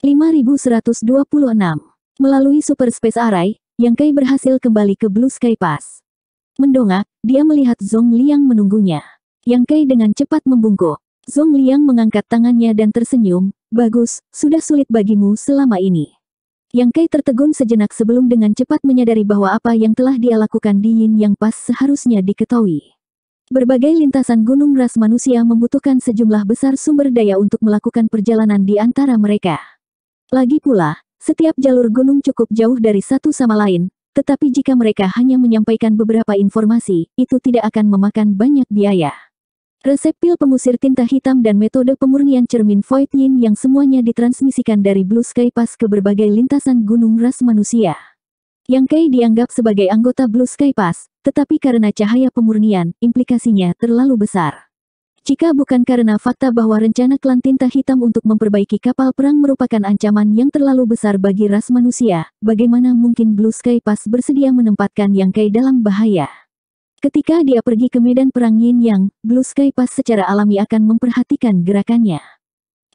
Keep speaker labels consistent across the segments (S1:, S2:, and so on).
S1: 5126. Melalui Super Space Array, Yang Kai berhasil kembali ke Blue Sky Pass. Mendongak, dia melihat Zhong Liang menunggunya. Yang Kai dengan cepat membungkuk. Zhong Liang mengangkat tangannya dan tersenyum, Bagus, sudah sulit bagimu selama ini. Yang Kai tertegun sejenak sebelum dengan cepat menyadari bahwa apa yang telah dia lakukan di Yin yang pas seharusnya diketahui. Berbagai lintasan gunung ras manusia membutuhkan sejumlah besar sumber daya untuk melakukan perjalanan di antara mereka. Lagi pula, setiap jalur gunung cukup jauh dari satu sama lain, tetapi jika mereka hanya menyampaikan beberapa informasi, itu tidak akan memakan banyak biaya. Resep pil pengusir tinta hitam dan metode pemurnian cermin void yin yang semuanya ditransmisikan dari Blue Sky Pass ke berbagai lintasan gunung ras manusia. Yang Kai dianggap sebagai anggota Blue Sky Pass, tetapi karena cahaya pemurnian, implikasinya terlalu besar. Jika bukan karena fakta bahwa rencana klan tinta hitam untuk memperbaiki kapal perang merupakan ancaman yang terlalu besar bagi ras manusia, bagaimana mungkin Blue Sky Pass bersedia menempatkan Yang Kai dalam bahaya? Ketika dia pergi ke medan perang Yin Yang, Blue Sky Pass secara alami akan memperhatikan gerakannya.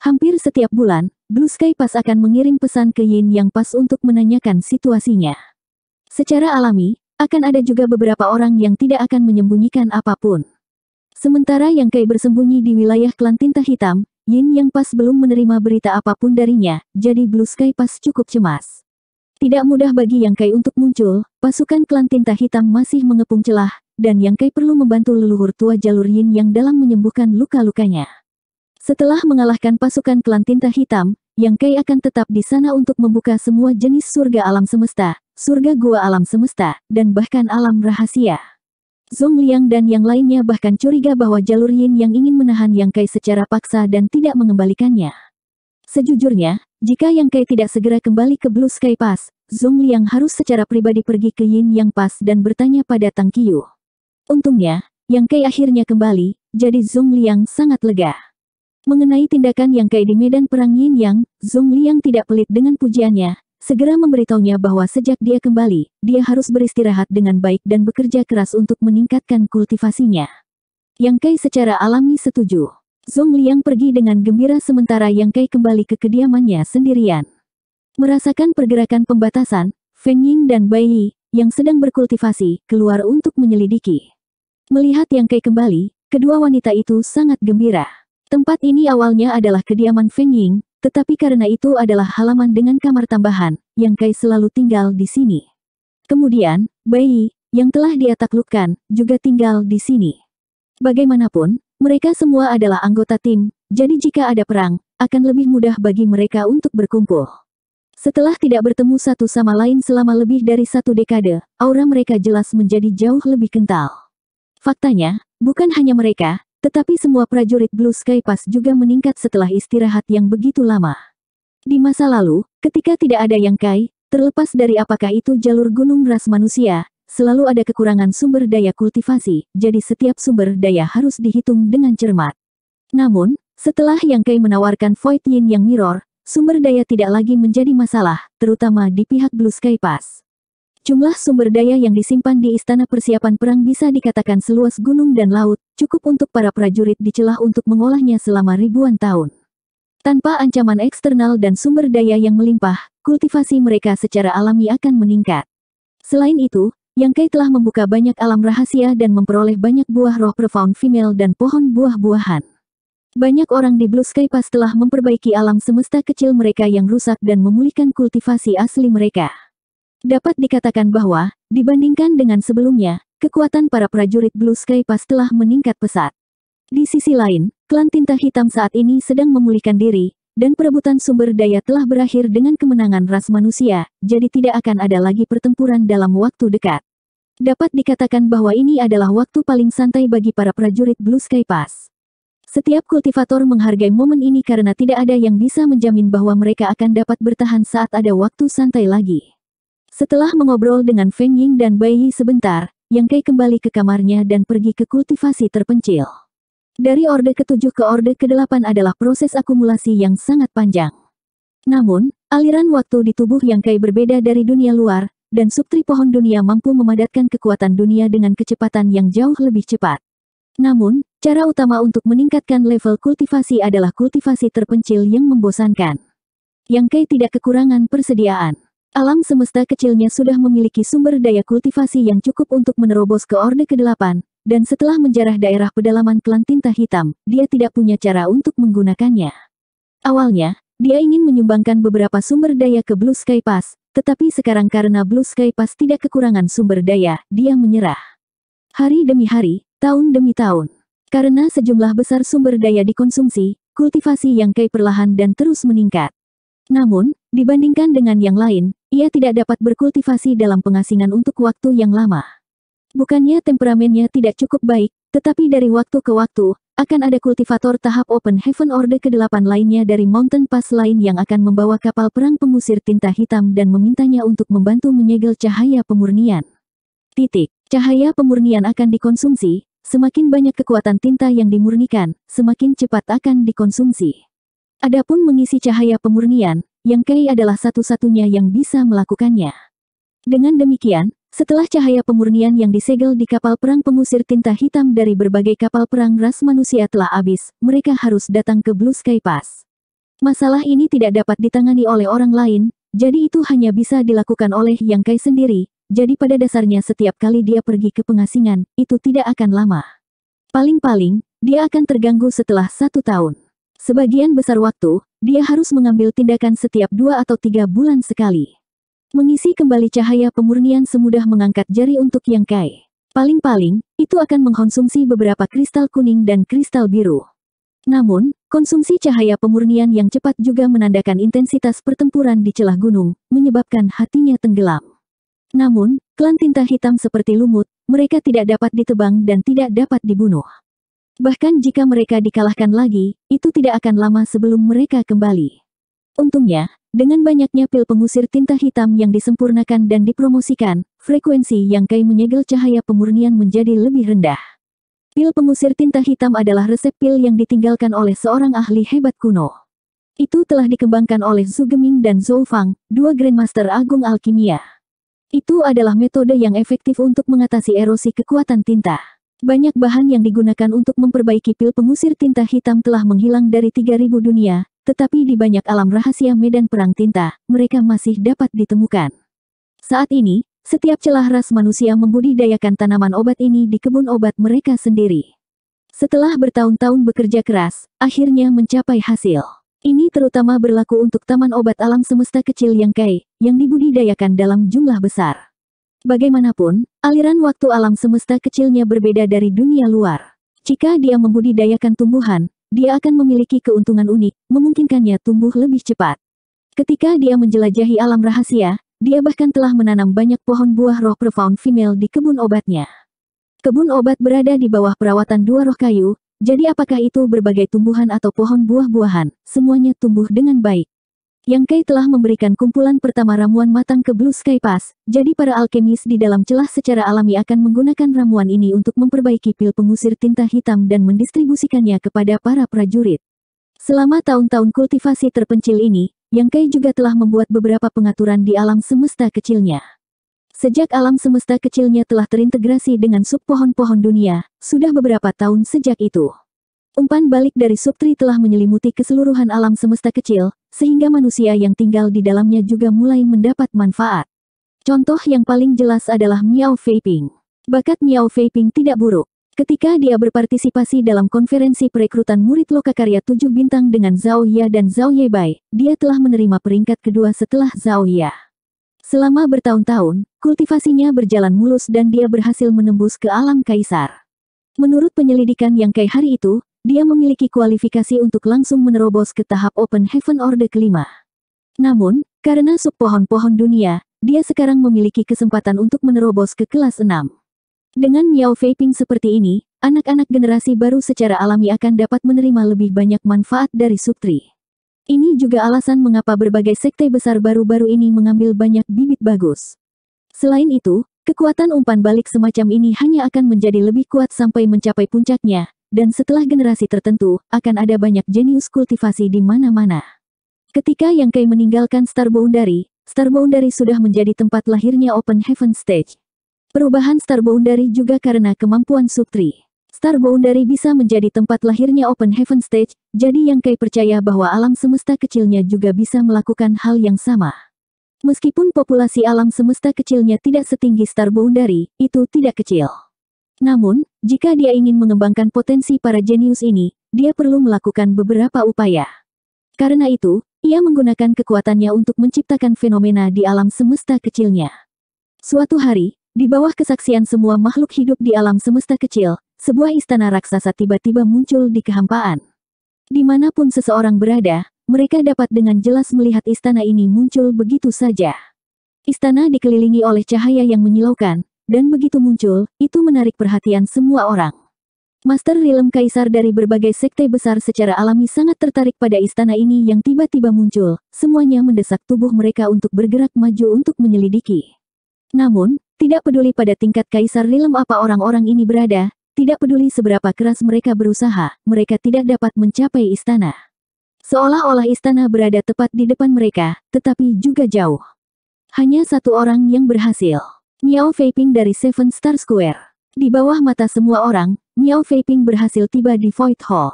S1: Hampir setiap bulan, Blue Sky Pass akan mengirim pesan ke Yin Yang Pass untuk menanyakan situasinya. Secara alami, akan ada juga beberapa orang yang tidak akan menyembunyikan apapun. Sementara Yang Kai bersembunyi di wilayah klan tinta hitam, Yin Yang Pas belum menerima berita apapun darinya, jadi Blue Sky Pas cukup cemas. Tidak mudah bagi Yang Kai untuk muncul, pasukan klan tinta hitam masih mengepung celah, dan Yang Kai perlu membantu leluhur tua jalur Yin Yang dalam menyembuhkan luka-lukanya. Setelah mengalahkan pasukan klan tinta hitam, Yang Kai akan tetap di sana untuk membuka semua jenis surga alam semesta, surga gua alam semesta, dan bahkan alam rahasia. Zong Liang dan yang lainnya bahkan curiga bahwa jalur Yin yang ingin menahan Yang Kai secara paksa dan tidak mengembalikannya. Sejujurnya, jika Yang Kai tidak segera kembali ke Blue Sky Pass, Zong Liang harus secara pribadi pergi ke Yin Yang Pass dan bertanya pada Tang Qiu. Untungnya, Yang Kai akhirnya kembali, jadi Zong Liang sangat lega. Mengenai tindakan Yang Kai di medan perang Yin Yang, Zong Liang tidak pelit dengan pujiannya, segera memberitahunya bahwa sejak dia kembali, dia harus beristirahat dengan baik dan bekerja keras untuk meningkatkan kultivasinya. Yang Kai secara alami setuju. Zhong Liang pergi dengan gembira sementara Yang Kai kembali ke kediamannya sendirian. Merasakan pergerakan pembatasan, Feng Ying dan Bai Yi, yang sedang berkultivasi, keluar untuk menyelidiki. Melihat Yang Kai kembali, kedua wanita itu sangat gembira. Tempat ini awalnya adalah kediaman Feng Ying, tetapi karena itu adalah halaman dengan kamar tambahan, yang Kai selalu tinggal di sini. Kemudian, bayi, yang telah dia taklukkan, juga tinggal di sini. Bagaimanapun, mereka semua adalah anggota tim, jadi jika ada perang, akan lebih mudah bagi mereka untuk berkumpul. Setelah tidak bertemu satu sama lain selama lebih dari satu dekade, aura mereka jelas menjadi jauh lebih kental. Faktanya, bukan hanya mereka, tetapi semua prajurit Blue Sky Pass juga meningkat setelah istirahat yang begitu lama. Di masa lalu, ketika tidak ada yang kai, terlepas dari apakah itu jalur gunung ras manusia, selalu ada kekurangan sumber daya kultivasi, jadi setiap sumber daya harus dihitung dengan cermat. Namun, setelah Yang Kai menawarkan Void Yin yang mirror, sumber daya tidak lagi menjadi masalah, terutama di pihak Blue Sky Pass. Jumlah sumber daya yang disimpan di Istana Persiapan Perang bisa dikatakan seluas gunung dan laut, cukup untuk para prajurit dicelah untuk mengolahnya selama ribuan tahun. Tanpa ancaman eksternal dan sumber daya yang melimpah, kultivasi mereka secara alami akan meningkat. Selain itu, Yang Kai telah membuka banyak alam rahasia dan memperoleh banyak buah roh profound female dan pohon buah-buahan. Banyak orang di Blue Sky Pass telah memperbaiki alam semesta kecil mereka yang rusak dan memulihkan kultivasi asli mereka. Dapat dikatakan bahwa, dibandingkan dengan sebelumnya, kekuatan para prajurit Blue Sky Pass telah meningkat pesat. Di sisi lain, klan tinta hitam saat ini sedang memulihkan diri, dan perebutan sumber daya telah berakhir dengan kemenangan ras manusia, jadi tidak akan ada lagi pertempuran dalam waktu dekat. Dapat dikatakan bahwa ini adalah waktu paling santai bagi para prajurit Blue Sky Pass. Setiap kultivator menghargai momen ini karena tidak ada yang bisa menjamin bahwa mereka akan dapat bertahan saat ada waktu santai lagi. Setelah mengobrol dengan Feng Ying dan Bai Yi sebentar, yang Kai kembali ke kamarnya dan pergi ke kultivasi terpencil. Dari orde ke ketujuh ke orde ke kedelapan adalah proses akumulasi yang sangat panjang. Namun, aliran waktu di tubuh Yang Kai berbeda dari dunia luar, dan subtri pohon dunia mampu memadatkan kekuatan dunia dengan kecepatan yang jauh lebih cepat. Namun, cara utama untuk meningkatkan level kultivasi adalah kultivasi terpencil yang membosankan. Yang Kai tidak kekurangan persediaan. Alam semesta kecilnya sudah memiliki sumber daya kultivasi yang cukup untuk menerobos ke Orde ke-8, dan setelah menjarah daerah pedalaman klan tinta hitam, dia tidak punya cara untuk menggunakannya.
S2: Awalnya,
S1: dia ingin menyumbangkan beberapa sumber daya ke Blue Sky Pass, tetapi sekarang karena Blue Sky Pass tidak kekurangan sumber daya, dia menyerah. Hari demi hari, tahun demi tahun. Karena sejumlah besar sumber daya dikonsumsi, kultivasi yang kai perlahan dan terus meningkat. Namun, dibandingkan dengan yang lain, ia tidak dapat berkultivasi dalam pengasingan untuk waktu yang lama. Bukannya temperamennya tidak cukup baik, tetapi dari waktu ke waktu, akan ada kultivator tahap Open Heaven Order ke-8 lainnya dari Mountain Pass lain yang akan membawa kapal perang pengusir tinta hitam dan memintanya untuk membantu menyegel cahaya pemurnian. Titik. Cahaya pemurnian akan dikonsumsi, semakin banyak kekuatan tinta yang dimurnikan, semakin cepat akan dikonsumsi. Adapun mengisi cahaya pemurnian, yang Kei adalah satu-satunya yang bisa melakukannya. Dengan demikian, setelah cahaya pemurnian yang disegel di kapal perang pengusir tinta hitam dari berbagai kapal perang ras manusia telah habis, mereka harus datang ke Blue Sky Pass. Masalah ini tidak dapat ditangani oleh orang lain, jadi itu hanya bisa dilakukan oleh Yang Kai sendiri, jadi pada dasarnya setiap kali dia pergi ke pengasingan, itu tidak akan lama. Paling-paling, dia akan terganggu setelah satu tahun. Sebagian besar waktu, dia harus mengambil tindakan setiap dua atau tiga bulan sekali. Mengisi kembali cahaya pemurnian semudah mengangkat jari untuk yang kai. Paling-paling, itu akan mengkonsumsi beberapa kristal kuning dan kristal biru. Namun, konsumsi cahaya pemurnian yang cepat juga menandakan intensitas pertempuran di celah gunung, menyebabkan hatinya tenggelam. Namun, klan tinta hitam seperti lumut, mereka tidak dapat ditebang dan tidak dapat dibunuh. Bahkan jika mereka dikalahkan lagi, itu tidak akan lama sebelum mereka kembali. Untungnya, dengan banyaknya pil pengusir tinta hitam yang disempurnakan dan dipromosikan, frekuensi yang Kai menyegel cahaya pemurnian menjadi lebih rendah. Pil pengusir tinta hitam adalah resep pil yang ditinggalkan oleh seorang ahli hebat kuno. Itu telah dikembangkan oleh Zhu Geming dan Zhou Fang, dua Grandmaster Agung Alkimia. Itu adalah metode yang efektif untuk mengatasi erosi kekuatan tinta. Banyak bahan yang digunakan untuk memperbaiki pil pengusir tinta hitam telah menghilang dari 3000 dunia, tetapi di banyak alam rahasia medan perang tinta, mereka masih dapat ditemukan. Saat ini, setiap celah ras manusia membudidayakan tanaman obat ini di kebun obat mereka sendiri. Setelah bertahun-tahun bekerja keras, akhirnya mencapai hasil. Ini terutama berlaku untuk taman obat alam semesta kecil yang kai, yang dibudidayakan dalam jumlah besar. Bagaimanapun, Aliran waktu alam semesta kecilnya berbeda dari dunia luar. Jika dia membudidayakan tumbuhan, dia akan memiliki keuntungan unik, memungkinkannya tumbuh lebih cepat. Ketika dia menjelajahi alam rahasia, dia bahkan telah menanam banyak pohon buah roh profound female di kebun obatnya. Kebun obat berada di bawah perawatan dua roh kayu, jadi apakah itu berbagai tumbuhan atau pohon buah-buahan, semuanya tumbuh dengan baik. Yang Kai telah memberikan kumpulan pertama ramuan matang ke Blue Sky Pass, jadi para alkemis di dalam celah secara alami akan menggunakan ramuan ini untuk memperbaiki pil pengusir tinta hitam dan mendistribusikannya kepada para prajurit. Selama tahun-tahun kultivasi terpencil ini, Yang Kai juga telah membuat beberapa pengaturan di alam semesta kecilnya. Sejak alam semesta kecilnya telah terintegrasi dengan sub pohon-pohon dunia, sudah beberapa tahun sejak itu. Umpan balik dari subtri telah menyelimuti keseluruhan alam semesta kecil, sehingga manusia yang tinggal di dalamnya juga mulai mendapat manfaat. Contoh yang paling jelas adalah Miao Vaping. Bakat Miao Vaping tidak buruk. Ketika dia berpartisipasi dalam konferensi perekrutan murid lokakarya tujuh bintang dengan Zhao Ya dan Zhao Yebai, dia telah menerima peringkat kedua setelah Zhao Ya. Selama bertahun-tahun, kultivasinya berjalan mulus dan dia berhasil menembus ke alam kaisar. Menurut penyelidikan yang Kai hari itu, dia memiliki kualifikasi untuk langsung menerobos ke tahap Open Heaven order kelima. Namun, karena sub pohon-pohon dunia, dia sekarang memiliki kesempatan untuk menerobos ke kelas 6. Dengan Miao Vaping seperti ini, anak-anak generasi baru secara alami akan dapat menerima lebih banyak manfaat dari subtri. Ini juga alasan mengapa berbagai sekte besar baru-baru ini mengambil banyak bibit bagus. Selain itu, kekuatan umpan balik semacam ini hanya akan menjadi lebih kuat sampai mencapai puncaknya, dan setelah generasi tertentu, akan ada banyak jenius kultivasi di mana-mana. Ketika Yang Kai meninggalkan Star Boundary sudah menjadi tempat lahirnya Open Heaven Stage. Perubahan Boundary juga karena kemampuan Star Boundary bisa menjadi tempat lahirnya Open Heaven Stage, jadi Yang Kai percaya bahwa alam semesta kecilnya juga bisa melakukan hal yang sama. Meskipun populasi alam semesta kecilnya tidak setinggi Boundary, itu tidak kecil. Namun, jika dia ingin mengembangkan potensi para jenius ini, dia perlu melakukan beberapa upaya. Karena itu, ia menggunakan kekuatannya untuk menciptakan fenomena di alam semesta kecilnya. Suatu hari, di bawah kesaksian semua makhluk hidup di alam semesta kecil, sebuah istana raksasa tiba-tiba muncul di kehampaan. Dimanapun seseorang berada, mereka dapat dengan jelas melihat istana ini muncul begitu saja. Istana dikelilingi oleh cahaya yang menyilaukan, dan begitu muncul, itu menarik perhatian semua orang. Master Rilem Kaisar dari berbagai sekte besar secara alami sangat tertarik pada istana ini yang tiba-tiba muncul, semuanya mendesak tubuh mereka untuk bergerak maju untuk menyelidiki. Namun, tidak peduli pada tingkat Kaisar Rilem apa orang-orang ini berada, tidak peduli seberapa keras mereka berusaha, mereka tidak dapat mencapai istana. Seolah-olah istana berada tepat di depan mereka, tetapi juga jauh. Hanya satu orang yang berhasil. Miao Vaping dari Seven Star Square. Di bawah mata semua orang, Miao Vaping berhasil tiba di Void Hall.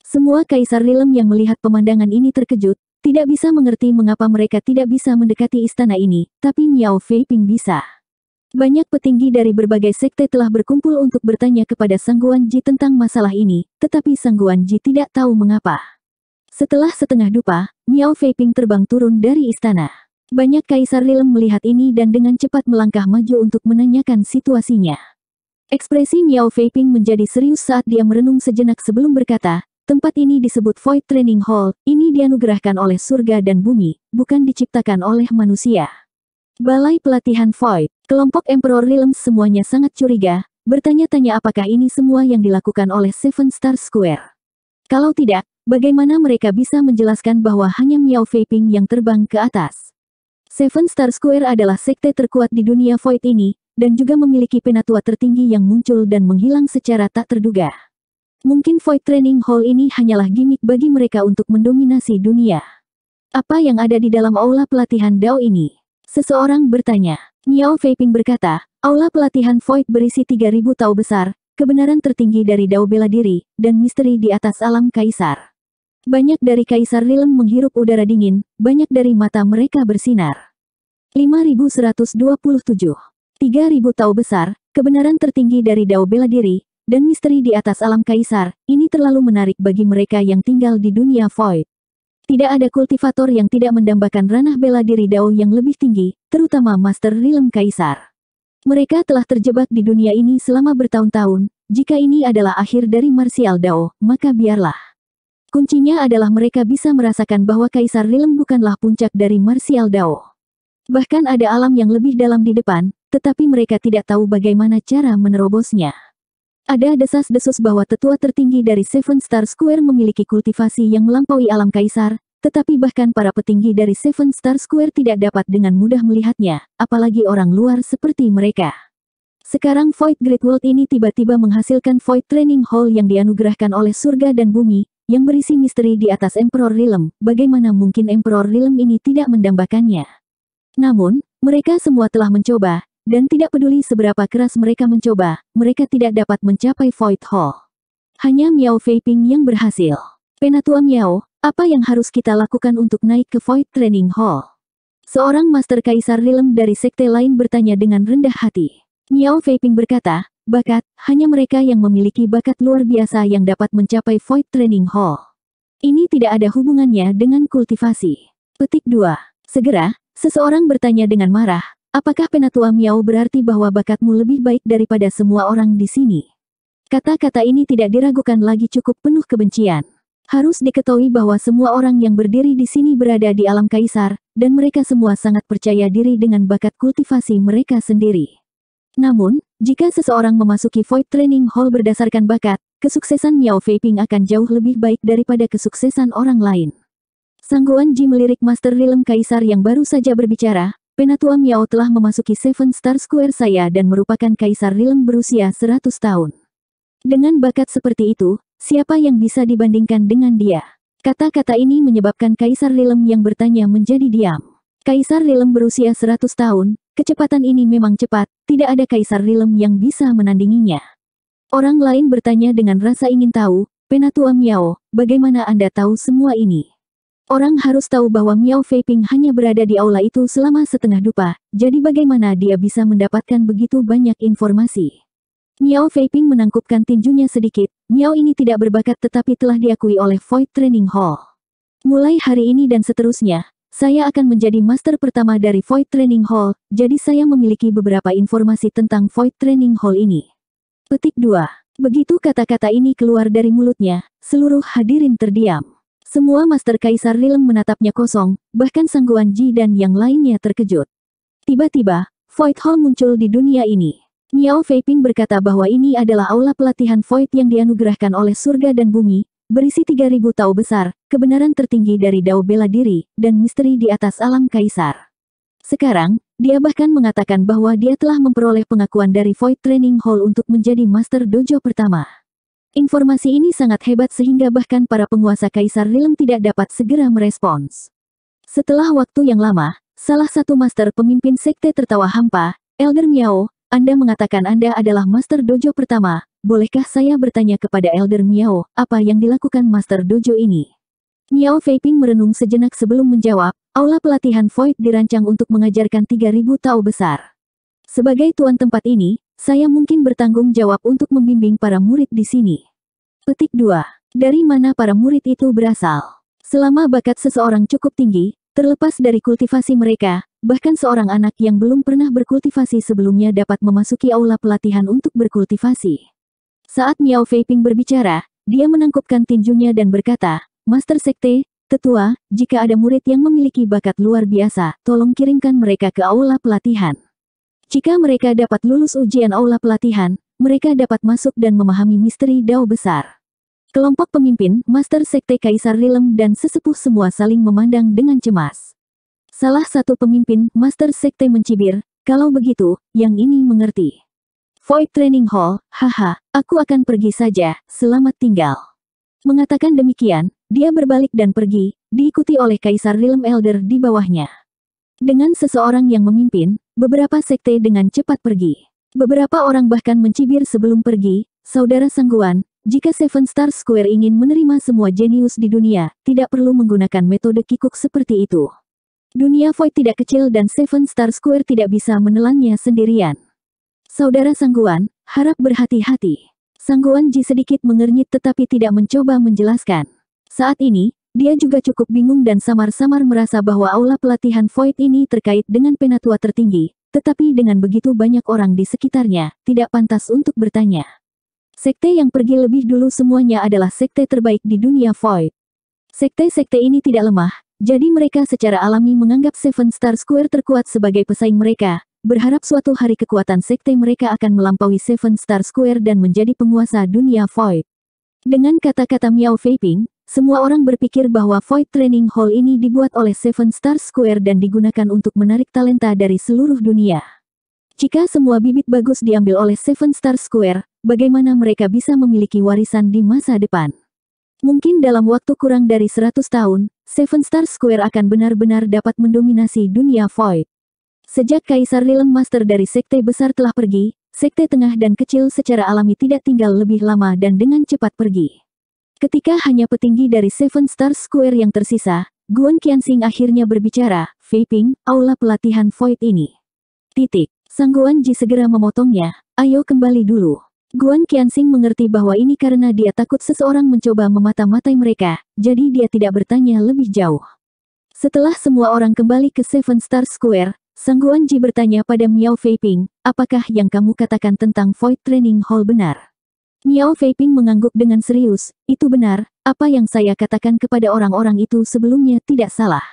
S1: Semua kaisar Rilem yang melihat pemandangan ini terkejut, tidak bisa mengerti mengapa mereka tidak bisa mendekati istana ini, tapi Miao Vaping bisa. Banyak petinggi dari berbagai sekte telah berkumpul untuk bertanya kepada Sangguan Ji tentang masalah ini, tetapi Sangguan Ji tidak tahu mengapa. Setelah setengah dupa, Miao vaping terbang turun dari istana. Banyak kaisar rilem melihat ini dan dengan cepat melangkah maju untuk menanyakan situasinya. Ekspresi Miao Feiping menjadi serius saat dia merenung sejenak sebelum berkata, tempat ini disebut Void Training Hall, ini dianugerahkan oleh surga dan bumi, bukan diciptakan oleh manusia. Balai Pelatihan Void, kelompok Emperor rilem semuanya sangat curiga, bertanya-tanya apakah ini semua yang dilakukan oleh Seven Star Square. Kalau tidak, bagaimana mereka bisa menjelaskan bahwa hanya Miao Feiping yang terbang ke atas? Seven Star Square adalah sekte terkuat di dunia Void ini, dan juga memiliki penatua tertinggi yang muncul dan menghilang secara tak terduga. Mungkin Void Training Hall ini hanyalah gimmick bagi mereka untuk mendominasi dunia. Apa yang ada di dalam aula pelatihan DAO ini? Seseorang bertanya. Niao Feiping berkata, aula pelatihan Void berisi 3000 tau besar, kebenaran tertinggi dari DAO bela diri, dan misteri di atas alam kaisar. Banyak dari kaisar Rilem menghirup udara dingin, banyak dari mata mereka bersinar. 5127. 3000 Tau Besar, kebenaran tertinggi dari Dao Bela Diri, dan misteri di atas alam kaisar, ini terlalu menarik bagi mereka yang tinggal di dunia void. Tidak ada kultivator yang tidak mendambakan ranah bela diri Dao yang lebih tinggi, terutama Master Realm Kaisar. Mereka telah terjebak di dunia ini selama bertahun-tahun, jika ini adalah akhir dari Martial Dao, maka biarlah. Kuncinya adalah mereka bisa merasakan bahwa Kaisar Realm bukanlah puncak dari Martial Dao. Bahkan ada alam yang lebih dalam di depan, tetapi mereka tidak tahu bagaimana cara menerobosnya. Ada desas-desus bahwa tetua tertinggi dari Seven Star Square memiliki kultivasi yang melampaui alam kaisar, tetapi bahkan para petinggi dari Seven Star Square tidak dapat dengan mudah melihatnya, apalagi orang luar seperti mereka. Sekarang Void Great World ini tiba-tiba menghasilkan Void Training Hall yang dianugerahkan oleh surga dan bumi, yang berisi misteri di atas Emperor Realm, bagaimana mungkin Emperor Realm ini tidak mendambakannya. Namun, mereka semua telah mencoba, dan tidak peduli seberapa keras mereka mencoba, mereka tidak dapat mencapai Void Hall. Hanya Miao Vaping yang berhasil. Penatua Miao, apa yang harus kita lakukan untuk naik ke Void Training Hall? Seorang Master Kaisar Rilem dari sekte lain bertanya dengan rendah hati. Miao Vaping berkata, bakat, hanya mereka yang memiliki bakat luar biasa yang dapat mencapai Void Training Hall. Ini tidak ada hubungannya dengan kultivasi. Petik 2. Segera, seseorang bertanya dengan marah, apakah penatua Miao berarti bahwa bakatmu lebih baik daripada semua orang di sini? Kata-kata ini tidak diragukan lagi cukup penuh kebencian. Harus diketahui bahwa semua orang yang berdiri di sini berada di alam kaisar, dan mereka semua sangat percaya diri dengan bakat kultivasi mereka sendiri. Namun, jika seseorang memasuki Void Training Hall berdasarkan bakat, kesuksesan Miao Vaping akan jauh lebih baik daripada kesuksesan orang lain. Sangguan Ji melirik Master Rilem Kaisar yang baru saja berbicara, Penatua Miao telah memasuki Seven Star Square saya dan merupakan Kaisar Rilem berusia 100 tahun. Dengan bakat seperti itu, siapa yang bisa dibandingkan dengan dia? Kata-kata ini menyebabkan Kaisar Rilem yang bertanya menjadi diam. Kaisar Rilem berusia 100 tahun, kecepatan ini memang cepat, tidak ada Kaisar Rilem yang bisa menandinginya. Orang lain bertanya dengan rasa ingin tahu, Penatua Miao, bagaimana Anda tahu semua ini? Orang harus tahu bahwa Miao Feiping hanya berada di aula itu selama setengah dupa, jadi bagaimana dia bisa mendapatkan begitu banyak informasi. Miao Feiping menangkupkan tinjunya sedikit, Miao ini tidak berbakat tetapi telah diakui oleh Void Training Hall. Mulai hari ini dan seterusnya, saya akan menjadi master pertama dari Void Training Hall, jadi saya memiliki beberapa informasi tentang Void Training Hall ini. Petik 2. Begitu kata-kata ini keluar dari mulutnya, seluruh hadirin terdiam. Semua Master Kaisar Rileng menatapnya kosong, bahkan Sangguan Ji dan yang lainnya terkejut. Tiba-tiba, Void Hall muncul di dunia ini. Niao Feiping berkata bahwa ini adalah aula pelatihan Void yang dianugerahkan oleh surga dan bumi, berisi 3000 tau besar, kebenaran tertinggi dari dao bela diri, dan misteri di atas alam kaisar. Sekarang, dia bahkan mengatakan bahwa dia telah memperoleh pengakuan dari Void Training Hall untuk menjadi Master Dojo pertama. Informasi ini sangat hebat sehingga bahkan para penguasa Kaisar Rilem tidak dapat segera merespons. Setelah waktu yang lama, salah satu master pemimpin sekte tertawa hampa, Elder Miao, Anda mengatakan Anda adalah master dojo pertama, bolehkah saya bertanya kepada Elder Miao, apa yang dilakukan master dojo ini? Miao Feiping merenung sejenak sebelum menjawab, aula pelatihan Void dirancang untuk mengajarkan 3000 Tao besar. Sebagai tuan tempat ini, saya mungkin bertanggung jawab untuk membimbing para murid di sini. Petik 2. Dari mana para murid itu berasal? Selama bakat seseorang cukup tinggi, terlepas dari kultivasi mereka, bahkan seorang anak yang belum pernah berkultivasi sebelumnya dapat memasuki aula pelatihan untuk berkultivasi. Saat Miao Feiping berbicara, dia menangkupkan tinjunya dan berkata, Master Sekte, Tetua, jika ada murid yang memiliki bakat luar biasa, tolong kirimkan mereka ke aula pelatihan. Jika mereka dapat lulus ujian aula pelatihan, mereka dapat masuk dan memahami misteri dao besar. Kelompok pemimpin, Master Sekte Kaisar Rilem dan sesepuh semua saling memandang dengan cemas. Salah satu pemimpin, Master Sekte mencibir, kalau begitu, yang ini mengerti. Void Training Hall, haha, aku akan pergi saja, selamat tinggal. Mengatakan demikian, dia berbalik dan pergi, diikuti oleh Kaisar Rilem Elder di bawahnya. Dengan seseorang yang memimpin, beberapa sekte dengan cepat pergi. Beberapa orang bahkan mencibir sebelum pergi, Saudara Sangguan, jika Seven Star Square ingin menerima semua jenius di dunia, tidak perlu menggunakan metode kikuk seperti itu. Dunia void tidak kecil dan Seven Star Square tidak bisa menelannya sendirian. Saudara Sangguan, harap berhati-hati. Sangguan Ji sedikit mengernyit tetapi tidak mencoba menjelaskan. Saat ini, dia juga cukup bingung dan samar-samar merasa bahwa aula pelatihan Void ini terkait dengan penatua tertinggi, tetapi dengan begitu banyak orang di sekitarnya, tidak pantas untuk bertanya. Sekte yang pergi lebih dulu semuanya adalah sekte terbaik di dunia Void. Sekte-sekte ini tidak lemah, jadi mereka secara alami menganggap Seven Star Square terkuat sebagai pesaing mereka, berharap suatu hari kekuatan sekte mereka akan melampaui Seven Star Square dan menjadi penguasa dunia Void. Dengan kata-kata Miao Feiping semua orang berpikir bahwa Void Training Hall ini dibuat oleh Seven Star Square dan digunakan untuk menarik talenta dari seluruh dunia. Jika semua bibit bagus diambil oleh Seven Star Square, bagaimana mereka bisa memiliki warisan di masa depan? Mungkin dalam waktu kurang dari 100 tahun, Seven Star Square akan benar-benar dapat mendominasi dunia Void. Sejak Kaisar Lileng Master dari Sekte Besar telah pergi, Sekte Tengah dan Kecil secara alami tidak tinggal lebih lama dan dengan cepat pergi. Ketika hanya petinggi dari Seven Star Square yang tersisa, Guan Qianxing akhirnya berbicara, vaping, aula pelatihan void ini. Titik. Sang Guan Ji segera memotongnya, ayo kembali dulu. Guan Qianxing mengerti bahwa ini karena dia takut seseorang mencoba memata-matai mereka, jadi dia tidak bertanya lebih jauh. Setelah semua orang kembali ke Seven Star Square, Sang Guan Ji bertanya pada Miao Vaping, apakah yang kamu katakan tentang void training hall benar? Niao Feiping mengangguk dengan serius, itu benar, apa yang saya katakan kepada orang-orang itu sebelumnya tidak salah.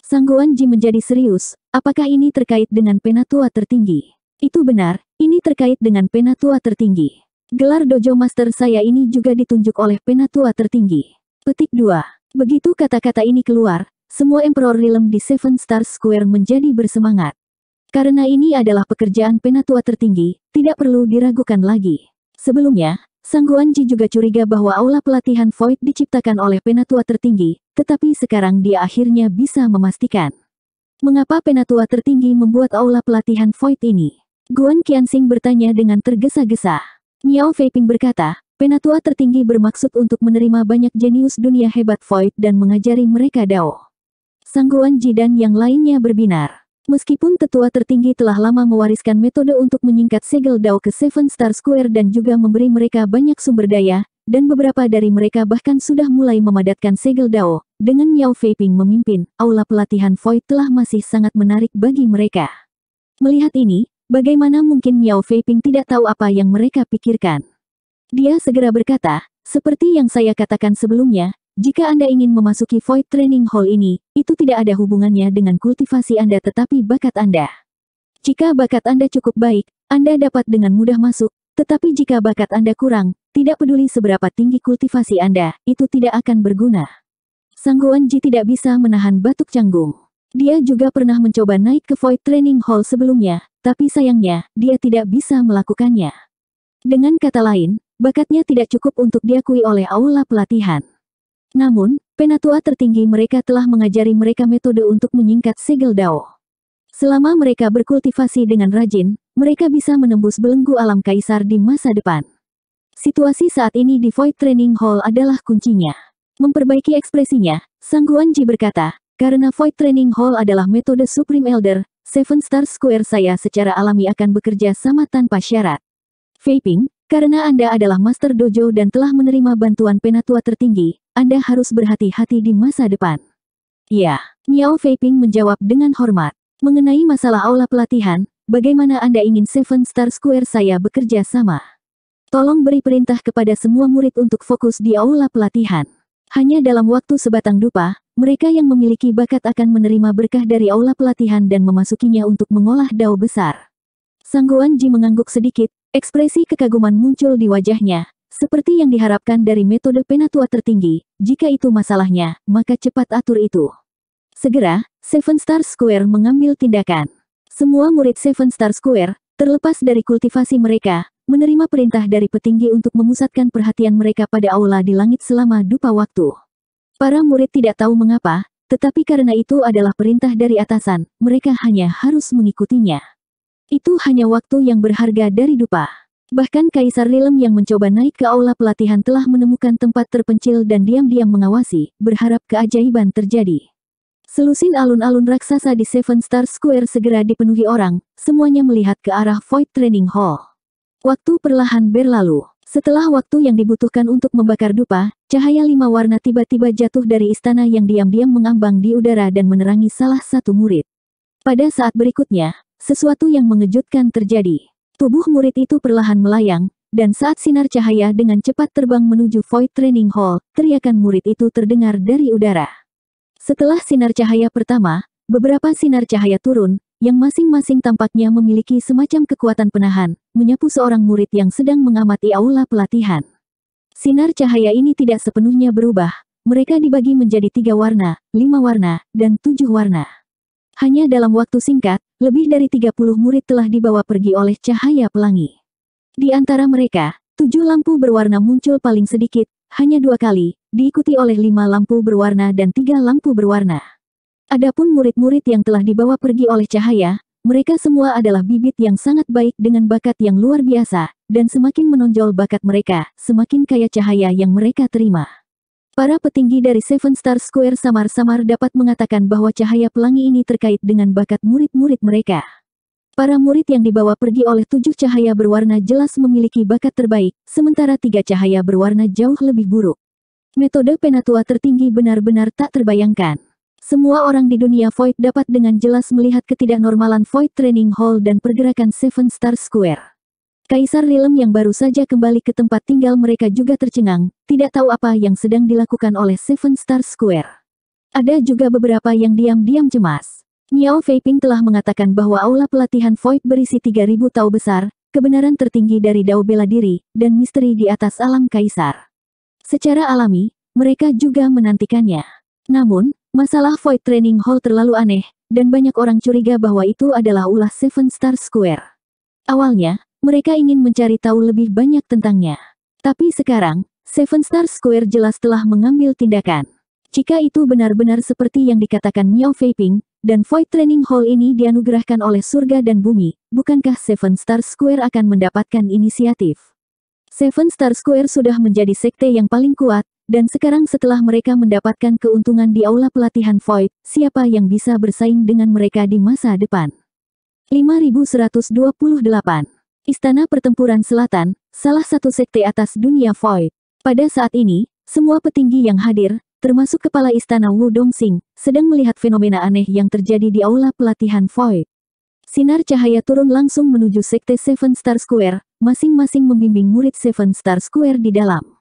S1: Sangguan Ji menjadi serius, apakah ini terkait dengan penatua tertinggi? Itu benar, ini terkait dengan penatua tertinggi. Gelar dojo master saya ini juga ditunjuk oleh penatua tertinggi. Petik 2. Begitu kata-kata ini keluar, semua Emperor Realm di Seven Stars Square menjadi bersemangat. Karena ini adalah pekerjaan penatua tertinggi, tidak perlu diragukan lagi. Sebelumnya, Sang Guanji juga curiga bahwa aula pelatihan Void diciptakan oleh penatua tertinggi, tetapi sekarang dia akhirnya bisa memastikan. Mengapa penatua tertinggi membuat aula pelatihan Void ini? Guan Qianxing bertanya dengan tergesa-gesa. Miao Feiping berkata, penatua tertinggi bermaksud untuk menerima banyak jenius dunia hebat Void dan mengajari mereka Dao. Sang Guanji dan yang lainnya berbinar. Meskipun tetua tertinggi telah lama mewariskan metode untuk menyingkat segel Dao ke Seven Star Square dan juga memberi mereka banyak sumber daya, dan beberapa dari mereka bahkan sudah mulai memadatkan segel Dao. Dengan Miao Feiping memimpin, aula pelatihan Void telah masih sangat menarik bagi mereka. Melihat ini, bagaimana mungkin Miao Feiping tidak tahu apa yang mereka pikirkan? Dia segera berkata, seperti yang saya katakan sebelumnya, jika Anda ingin memasuki Void Training Hall ini, itu tidak ada hubungannya dengan kultivasi Anda tetapi bakat Anda. Jika bakat Anda cukup baik, Anda dapat dengan mudah masuk, tetapi jika bakat Anda kurang, tidak peduli seberapa tinggi kultivasi Anda, itu tidak akan berguna. Sangguan Ji tidak bisa menahan batuk canggung. Dia juga pernah mencoba naik ke Void Training Hall sebelumnya, tapi sayangnya, dia tidak bisa melakukannya. Dengan kata lain, bakatnya tidak cukup untuk diakui oleh aula pelatihan. Namun, penatua tertinggi mereka telah mengajari mereka metode untuk menyingkat segel dao. Selama mereka berkultivasi dengan rajin, mereka bisa menembus belenggu alam kaisar di masa depan. Situasi saat ini di Void Training Hall adalah kuncinya. Memperbaiki ekspresinya, Sang Guanji berkata, karena Void Training Hall adalah metode Supreme Elder, Seven Star Square saya secara alami akan bekerja sama tanpa syarat. Vaping, karena Anda adalah Master Dojo dan telah menerima bantuan penatua tertinggi, anda harus berhati-hati di masa depan. Ya, Miao Feiping menjawab dengan hormat. Mengenai masalah aula pelatihan, bagaimana Anda ingin Seven Star Square saya bekerja sama? Tolong beri perintah kepada semua murid untuk fokus di aula pelatihan. Hanya dalam waktu sebatang dupa, mereka yang memiliki bakat akan menerima berkah dari aula pelatihan dan memasukinya untuk mengolah dao besar. Sangguan Ji mengangguk sedikit, ekspresi kekaguman muncul di wajahnya, seperti yang diharapkan dari metode penatua tertinggi, jika itu masalahnya, maka cepat atur itu. Segera, Seven Star Square mengambil tindakan. Semua murid Seven Star Square, terlepas dari kultivasi mereka, menerima perintah dari petinggi untuk memusatkan perhatian mereka pada aula di langit selama dupa waktu. Para murid tidak tahu mengapa, tetapi karena itu adalah perintah dari atasan, mereka hanya harus mengikutinya. Itu hanya waktu yang berharga dari dupa. Bahkan Kaisar Rilem yang mencoba naik ke aula pelatihan telah menemukan tempat terpencil dan diam-diam mengawasi, berharap keajaiban terjadi. Selusin alun-alun raksasa di Seven Star Square segera dipenuhi orang, semuanya melihat ke arah Void Training Hall. Waktu perlahan berlalu. Setelah waktu yang dibutuhkan untuk membakar dupa, cahaya lima warna tiba-tiba jatuh dari istana yang diam-diam mengambang di udara dan menerangi salah satu murid. Pada saat berikutnya, sesuatu yang mengejutkan terjadi. Tubuh murid itu perlahan melayang, dan saat sinar cahaya dengan cepat terbang menuju Void Training Hall, teriakan murid itu terdengar dari udara. Setelah sinar cahaya pertama, beberapa sinar cahaya turun, yang masing-masing tampaknya memiliki semacam kekuatan penahan, menyapu seorang murid yang sedang mengamati aula pelatihan. Sinar cahaya ini tidak sepenuhnya berubah, mereka dibagi menjadi tiga warna, lima warna, dan tujuh warna. Hanya dalam waktu singkat, lebih dari 30 murid telah dibawa pergi oleh cahaya pelangi. Di antara mereka, tujuh lampu berwarna muncul paling sedikit, hanya dua kali, diikuti oleh lima lampu berwarna dan tiga lampu berwarna. Adapun murid-murid yang telah dibawa pergi oleh cahaya, mereka semua adalah bibit yang sangat baik dengan bakat yang luar biasa, dan semakin menonjol bakat mereka, semakin kaya cahaya yang mereka terima. Para petinggi dari Seven Star Square samar-samar dapat mengatakan bahwa cahaya pelangi ini terkait dengan bakat murid-murid mereka. Para murid yang dibawa pergi oleh tujuh cahaya berwarna jelas memiliki bakat terbaik, sementara tiga cahaya berwarna jauh lebih buruk. Metode penatua tertinggi benar-benar tak terbayangkan. Semua orang di dunia Void dapat dengan jelas melihat ketidaknormalan Void Training Hall dan pergerakan Seven Star Square. Kaisar Rilem yang baru saja kembali ke tempat tinggal mereka juga tercengang, tidak tahu apa yang sedang dilakukan oleh Seven Star Square. Ada juga beberapa yang diam-diam cemas. Miao Feiping telah mengatakan bahwa aula pelatihan Void berisi 3000 tau besar, kebenaran tertinggi dari dao bela diri, dan misteri di atas alam kaisar. Secara alami, mereka juga menantikannya. Namun, masalah Void Training Hall terlalu aneh, dan banyak orang curiga bahwa itu adalah ulah Seven Star Square. Awalnya, mereka ingin mencari tahu lebih banyak tentangnya. Tapi sekarang, Seven Star Square jelas telah mengambil tindakan. Jika itu benar-benar seperti yang dikatakan Miao Feiping dan Void Training Hall ini dianugerahkan oleh surga dan bumi, bukankah Seven Star Square akan mendapatkan inisiatif? Seven Star Square sudah menjadi sekte yang paling kuat, dan sekarang setelah mereka mendapatkan keuntungan di aula pelatihan Void, siapa yang bisa bersaing dengan mereka di masa depan? 5128 Istana Pertempuran Selatan, salah satu sekte atas dunia Void. Pada saat ini, semua petinggi yang hadir, termasuk kepala istana Wu Dongxing, sedang melihat fenomena aneh yang terjadi di aula pelatihan Void. Sinar cahaya turun langsung menuju sekte Seven Star Square, masing-masing membimbing murid Seven Star Square di dalam.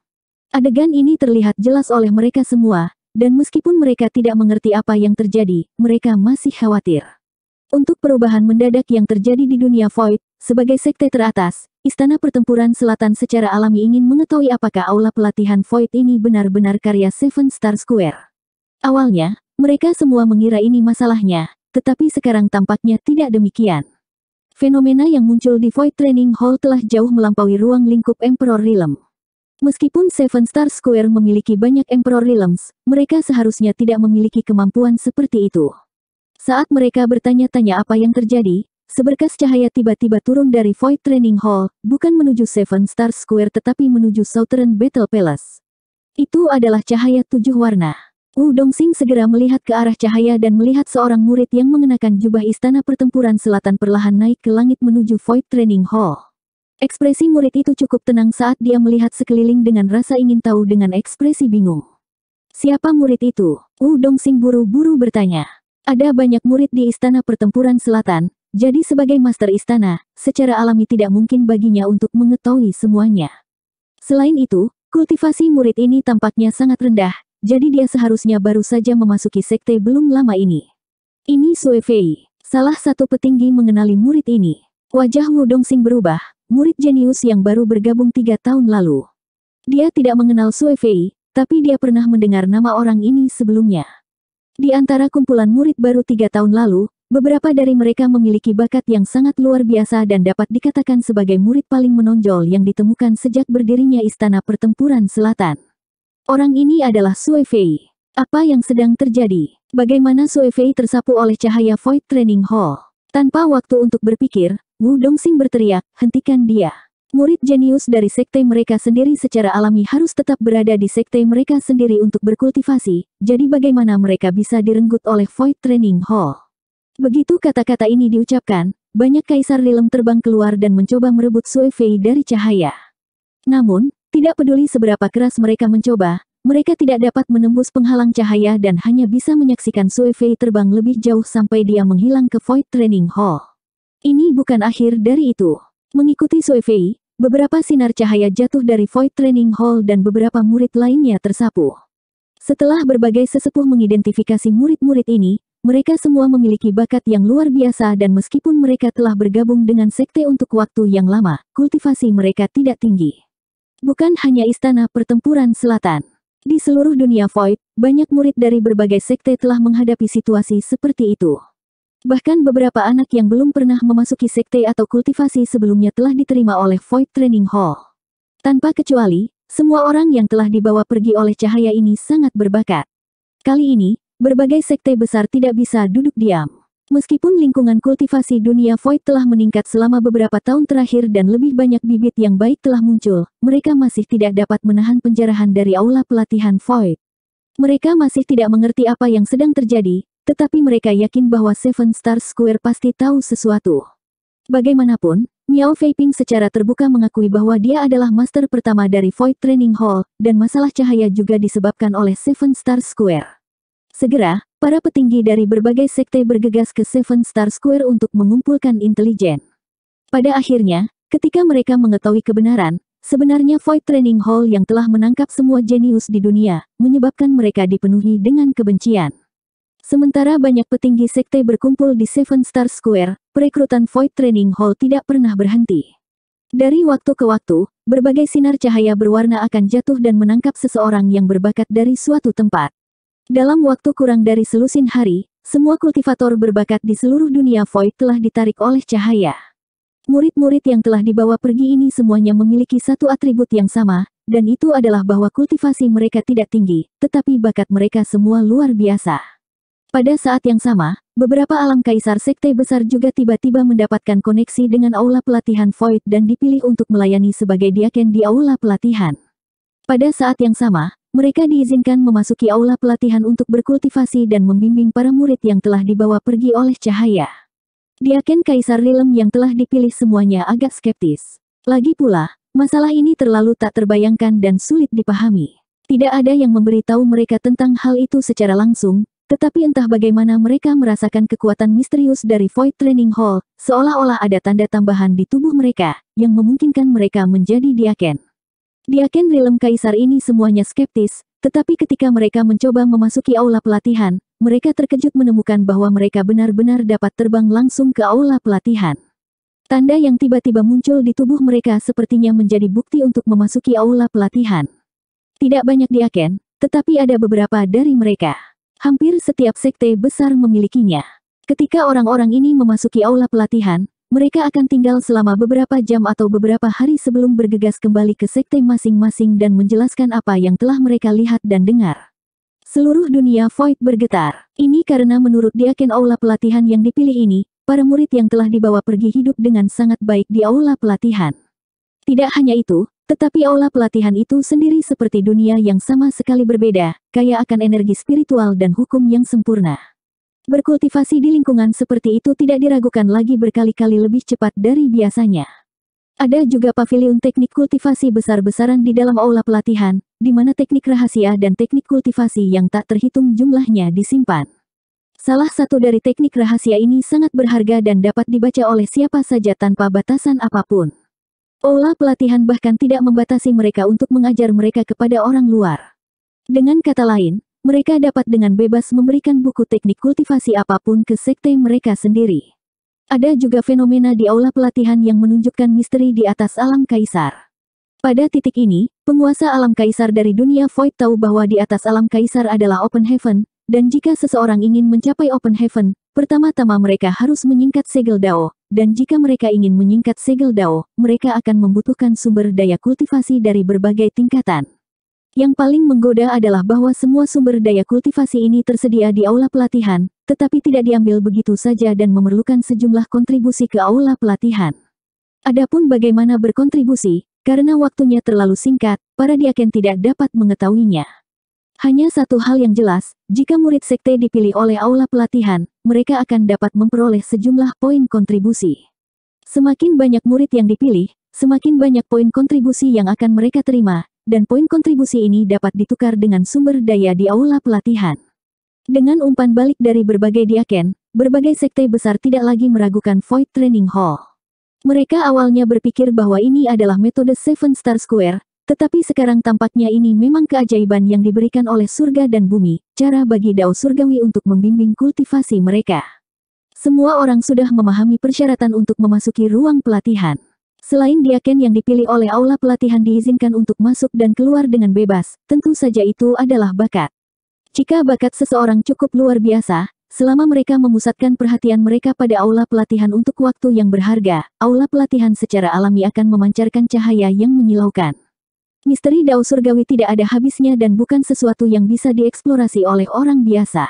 S1: Adegan ini terlihat jelas oleh mereka semua, dan meskipun mereka tidak mengerti apa yang terjadi, mereka masih khawatir. Untuk perubahan mendadak yang terjadi di dunia Void, sebagai sekte teratas, Istana Pertempuran Selatan secara alami ingin mengetahui apakah aula pelatihan Void ini benar-benar karya Seven Star Square. Awalnya, mereka semua mengira ini masalahnya, tetapi sekarang tampaknya tidak demikian. Fenomena yang muncul di Void Training Hall telah jauh melampaui ruang lingkup Emperor Realm. Meskipun Seven Star Square memiliki banyak Emperor Realms, mereka seharusnya tidak memiliki kemampuan seperti itu. Saat mereka bertanya-tanya apa yang terjadi, Seberkas cahaya tiba-tiba turun dari Void Training Hall, bukan menuju Seven Star Square tetapi menuju Southern Battle Palace. Itu adalah cahaya tujuh warna. Wu Dongxing segera melihat ke arah cahaya dan melihat seorang murid yang mengenakan jubah istana pertempuran selatan perlahan naik ke langit menuju Void Training Hall. Ekspresi murid itu cukup tenang saat dia melihat sekeliling dengan rasa ingin tahu dengan ekspresi bingung. Siapa murid itu? Wu Dongxing buru-buru bertanya. Ada banyak murid di istana pertempuran selatan, jadi sebagai master istana, secara alami tidak mungkin baginya untuk mengetahui semuanya. Selain itu, kultivasi murid ini tampaknya sangat rendah, jadi dia seharusnya baru saja memasuki sekte belum lama ini. Ini Fei, salah satu petinggi mengenali murid ini. Wajah Wu Dongxing berubah, murid jenius yang baru bergabung tiga tahun lalu. Dia tidak mengenal Fei, tapi dia pernah mendengar nama orang ini sebelumnya. Di antara kumpulan murid baru tiga tahun lalu, Beberapa dari mereka memiliki bakat yang sangat luar biasa dan dapat dikatakan sebagai murid paling menonjol yang ditemukan sejak berdirinya Istana Pertempuran Selatan. Orang ini adalah Sui Fei. Apa yang sedang terjadi? Bagaimana Sui Fei tersapu oleh cahaya Void Training Hall? Tanpa waktu untuk berpikir, Wu Dongxing berteriak, hentikan dia. Murid jenius dari sekte mereka sendiri secara alami harus tetap berada di sekte mereka sendiri untuk berkultivasi, jadi bagaimana mereka bisa direnggut oleh Void Training Hall? Begitu kata-kata ini diucapkan, banyak kaisar lilem terbang keluar dan mencoba merebut Fei dari cahaya. Namun, tidak peduli seberapa keras mereka mencoba, mereka tidak dapat menembus penghalang cahaya dan hanya bisa menyaksikan Fei terbang lebih jauh sampai dia menghilang ke Void Training Hall. Ini bukan akhir dari itu. Mengikuti Fei, beberapa sinar cahaya jatuh dari Void Training Hall dan beberapa murid lainnya tersapu. Setelah berbagai sesepuh mengidentifikasi murid-murid ini, mereka semua memiliki bakat yang luar biasa dan meskipun mereka telah bergabung dengan sekte untuk waktu yang lama, kultivasi mereka tidak tinggi. Bukan hanya istana pertempuran selatan. Di seluruh dunia Void, banyak murid dari berbagai sekte telah menghadapi situasi seperti itu. Bahkan beberapa anak yang belum pernah memasuki sekte atau kultivasi sebelumnya telah diterima oleh Void Training Hall. Tanpa kecuali, semua orang yang telah dibawa pergi oleh cahaya ini sangat berbakat. Kali ini, berbagai sekte besar tidak bisa duduk diam. Meskipun lingkungan kultivasi dunia void telah meningkat selama beberapa tahun terakhir dan lebih banyak bibit yang baik telah muncul, mereka masih tidak dapat menahan penjarahan dari aula pelatihan void. Mereka masih tidak mengerti apa yang sedang terjadi, tetapi mereka yakin bahwa Seven Star Square pasti tahu sesuatu. Bagaimanapun, Miao Feiping secara terbuka mengakui bahwa dia adalah master pertama dari Void Training Hall, dan masalah cahaya juga disebabkan oleh Seven Star Square. Segera, para petinggi dari berbagai sekte bergegas ke Seven Star Square untuk mengumpulkan intelijen. Pada akhirnya, ketika mereka mengetahui kebenaran, sebenarnya Void Training Hall yang telah menangkap semua jenius di dunia, menyebabkan mereka dipenuhi dengan kebencian. Sementara banyak petinggi sekte berkumpul di Seven Star Square, perekrutan Void Training Hall tidak pernah berhenti. Dari waktu ke waktu, berbagai sinar cahaya berwarna akan jatuh dan menangkap seseorang yang berbakat dari suatu tempat. Dalam waktu kurang dari selusin hari, semua kultivator berbakat di seluruh dunia Void telah ditarik oleh cahaya. Murid-murid yang telah dibawa pergi ini semuanya memiliki satu atribut yang sama, dan itu adalah bahwa kultivasi mereka tidak tinggi, tetapi bakat mereka semua luar biasa. Pada saat yang sama, beberapa alam kaisar sekte besar juga tiba-tiba mendapatkan koneksi dengan aula pelatihan Void dan dipilih untuk melayani sebagai diaken di aula pelatihan. Pada saat yang sama, mereka diizinkan memasuki aula pelatihan untuk berkultivasi dan membimbing para murid yang telah dibawa pergi oleh cahaya. Diaken Kaisar Rilem yang telah dipilih semuanya agak skeptis. Lagi pula, masalah ini terlalu tak terbayangkan dan sulit dipahami. Tidak ada yang memberitahu mereka tentang hal itu secara langsung, tetapi entah bagaimana mereka merasakan kekuatan misterius dari Void Training Hall, seolah-olah ada tanda tambahan di tubuh mereka, yang memungkinkan mereka menjadi diaken. Diaken Rilem Kaisar ini semuanya skeptis, tetapi ketika mereka mencoba memasuki aula pelatihan, mereka terkejut menemukan bahwa mereka benar-benar dapat terbang langsung ke aula pelatihan. Tanda yang tiba-tiba muncul di tubuh mereka sepertinya menjadi bukti untuk memasuki aula pelatihan. Tidak banyak diaken, tetapi ada beberapa dari mereka. Hampir setiap sekte besar memilikinya. Ketika orang-orang ini memasuki aula pelatihan, mereka akan tinggal selama beberapa jam atau beberapa hari sebelum bergegas kembali ke sekte masing-masing dan menjelaskan apa yang telah mereka lihat dan dengar. Seluruh dunia Void bergetar. Ini karena menurut Diaken aula pelatihan yang dipilih ini, para murid yang telah dibawa pergi hidup dengan sangat baik di aula pelatihan. Tidak hanya itu, tetapi aula pelatihan itu sendiri seperti dunia yang sama sekali berbeda, kaya akan energi spiritual dan hukum yang sempurna. Berkultivasi di lingkungan seperti itu tidak diragukan lagi berkali-kali lebih cepat dari biasanya. Ada juga pavilion teknik kultivasi besar-besaran di dalam aula pelatihan, di mana teknik rahasia dan teknik kultivasi yang tak terhitung jumlahnya disimpan. Salah satu dari teknik rahasia ini sangat berharga dan dapat dibaca oleh siapa saja tanpa batasan apapun. Aula pelatihan bahkan tidak membatasi mereka untuk mengajar mereka kepada orang luar. Dengan kata lain, mereka dapat dengan bebas memberikan buku teknik kultivasi apapun ke sekte mereka sendiri. Ada juga fenomena di aula pelatihan yang menunjukkan misteri di atas alam kaisar. Pada titik ini, penguasa alam kaisar dari dunia void tahu bahwa di atas alam kaisar adalah open heaven, dan jika seseorang ingin mencapai open heaven, pertama-tama mereka harus menyingkat segel dao, dan jika mereka ingin menyingkat segel dao, mereka akan membutuhkan sumber daya kultivasi dari berbagai tingkatan. Yang paling menggoda adalah bahwa semua sumber daya kultivasi ini tersedia di aula pelatihan, tetapi tidak diambil begitu saja dan memerlukan sejumlah kontribusi ke aula pelatihan. Adapun bagaimana berkontribusi, karena waktunya terlalu singkat, para diaken tidak dapat mengetahuinya. Hanya satu hal yang jelas, jika murid sekte dipilih oleh aula pelatihan, mereka akan dapat memperoleh sejumlah poin kontribusi. Semakin banyak murid yang dipilih, semakin banyak poin kontribusi yang akan mereka terima, dan poin kontribusi ini dapat ditukar dengan sumber daya di aula pelatihan. Dengan umpan balik dari berbagai diaken, berbagai sekte besar tidak lagi meragukan Void Training Hall. Mereka awalnya berpikir bahwa ini adalah metode Seven Star Square, tetapi sekarang tampaknya ini memang keajaiban yang diberikan oleh surga dan bumi, cara bagi dao surgawi untuk membimbing kultivasi mereka. Semua orang sudah memahami persyaratan untuk memasuki ruang pelatihan. Selain diaken yang dipilih oleh aula pelatihan diizinkan untuk masuk dan keluar dengan bebas, tentu saja itu adalah bakat. Jika bakat seseorang cukup luar biasa, selama mereka memusatkan perhatian mereka pada aula pelatihan untuk waktu yang berharga, aula pelatihan secara alami akan memancarkan cahaya yang menyilaukan. Misteri Dao Surgawi tidak ada habisnya dan bukan sesuatu yang bisa dieksplorasi oleh orang biasa.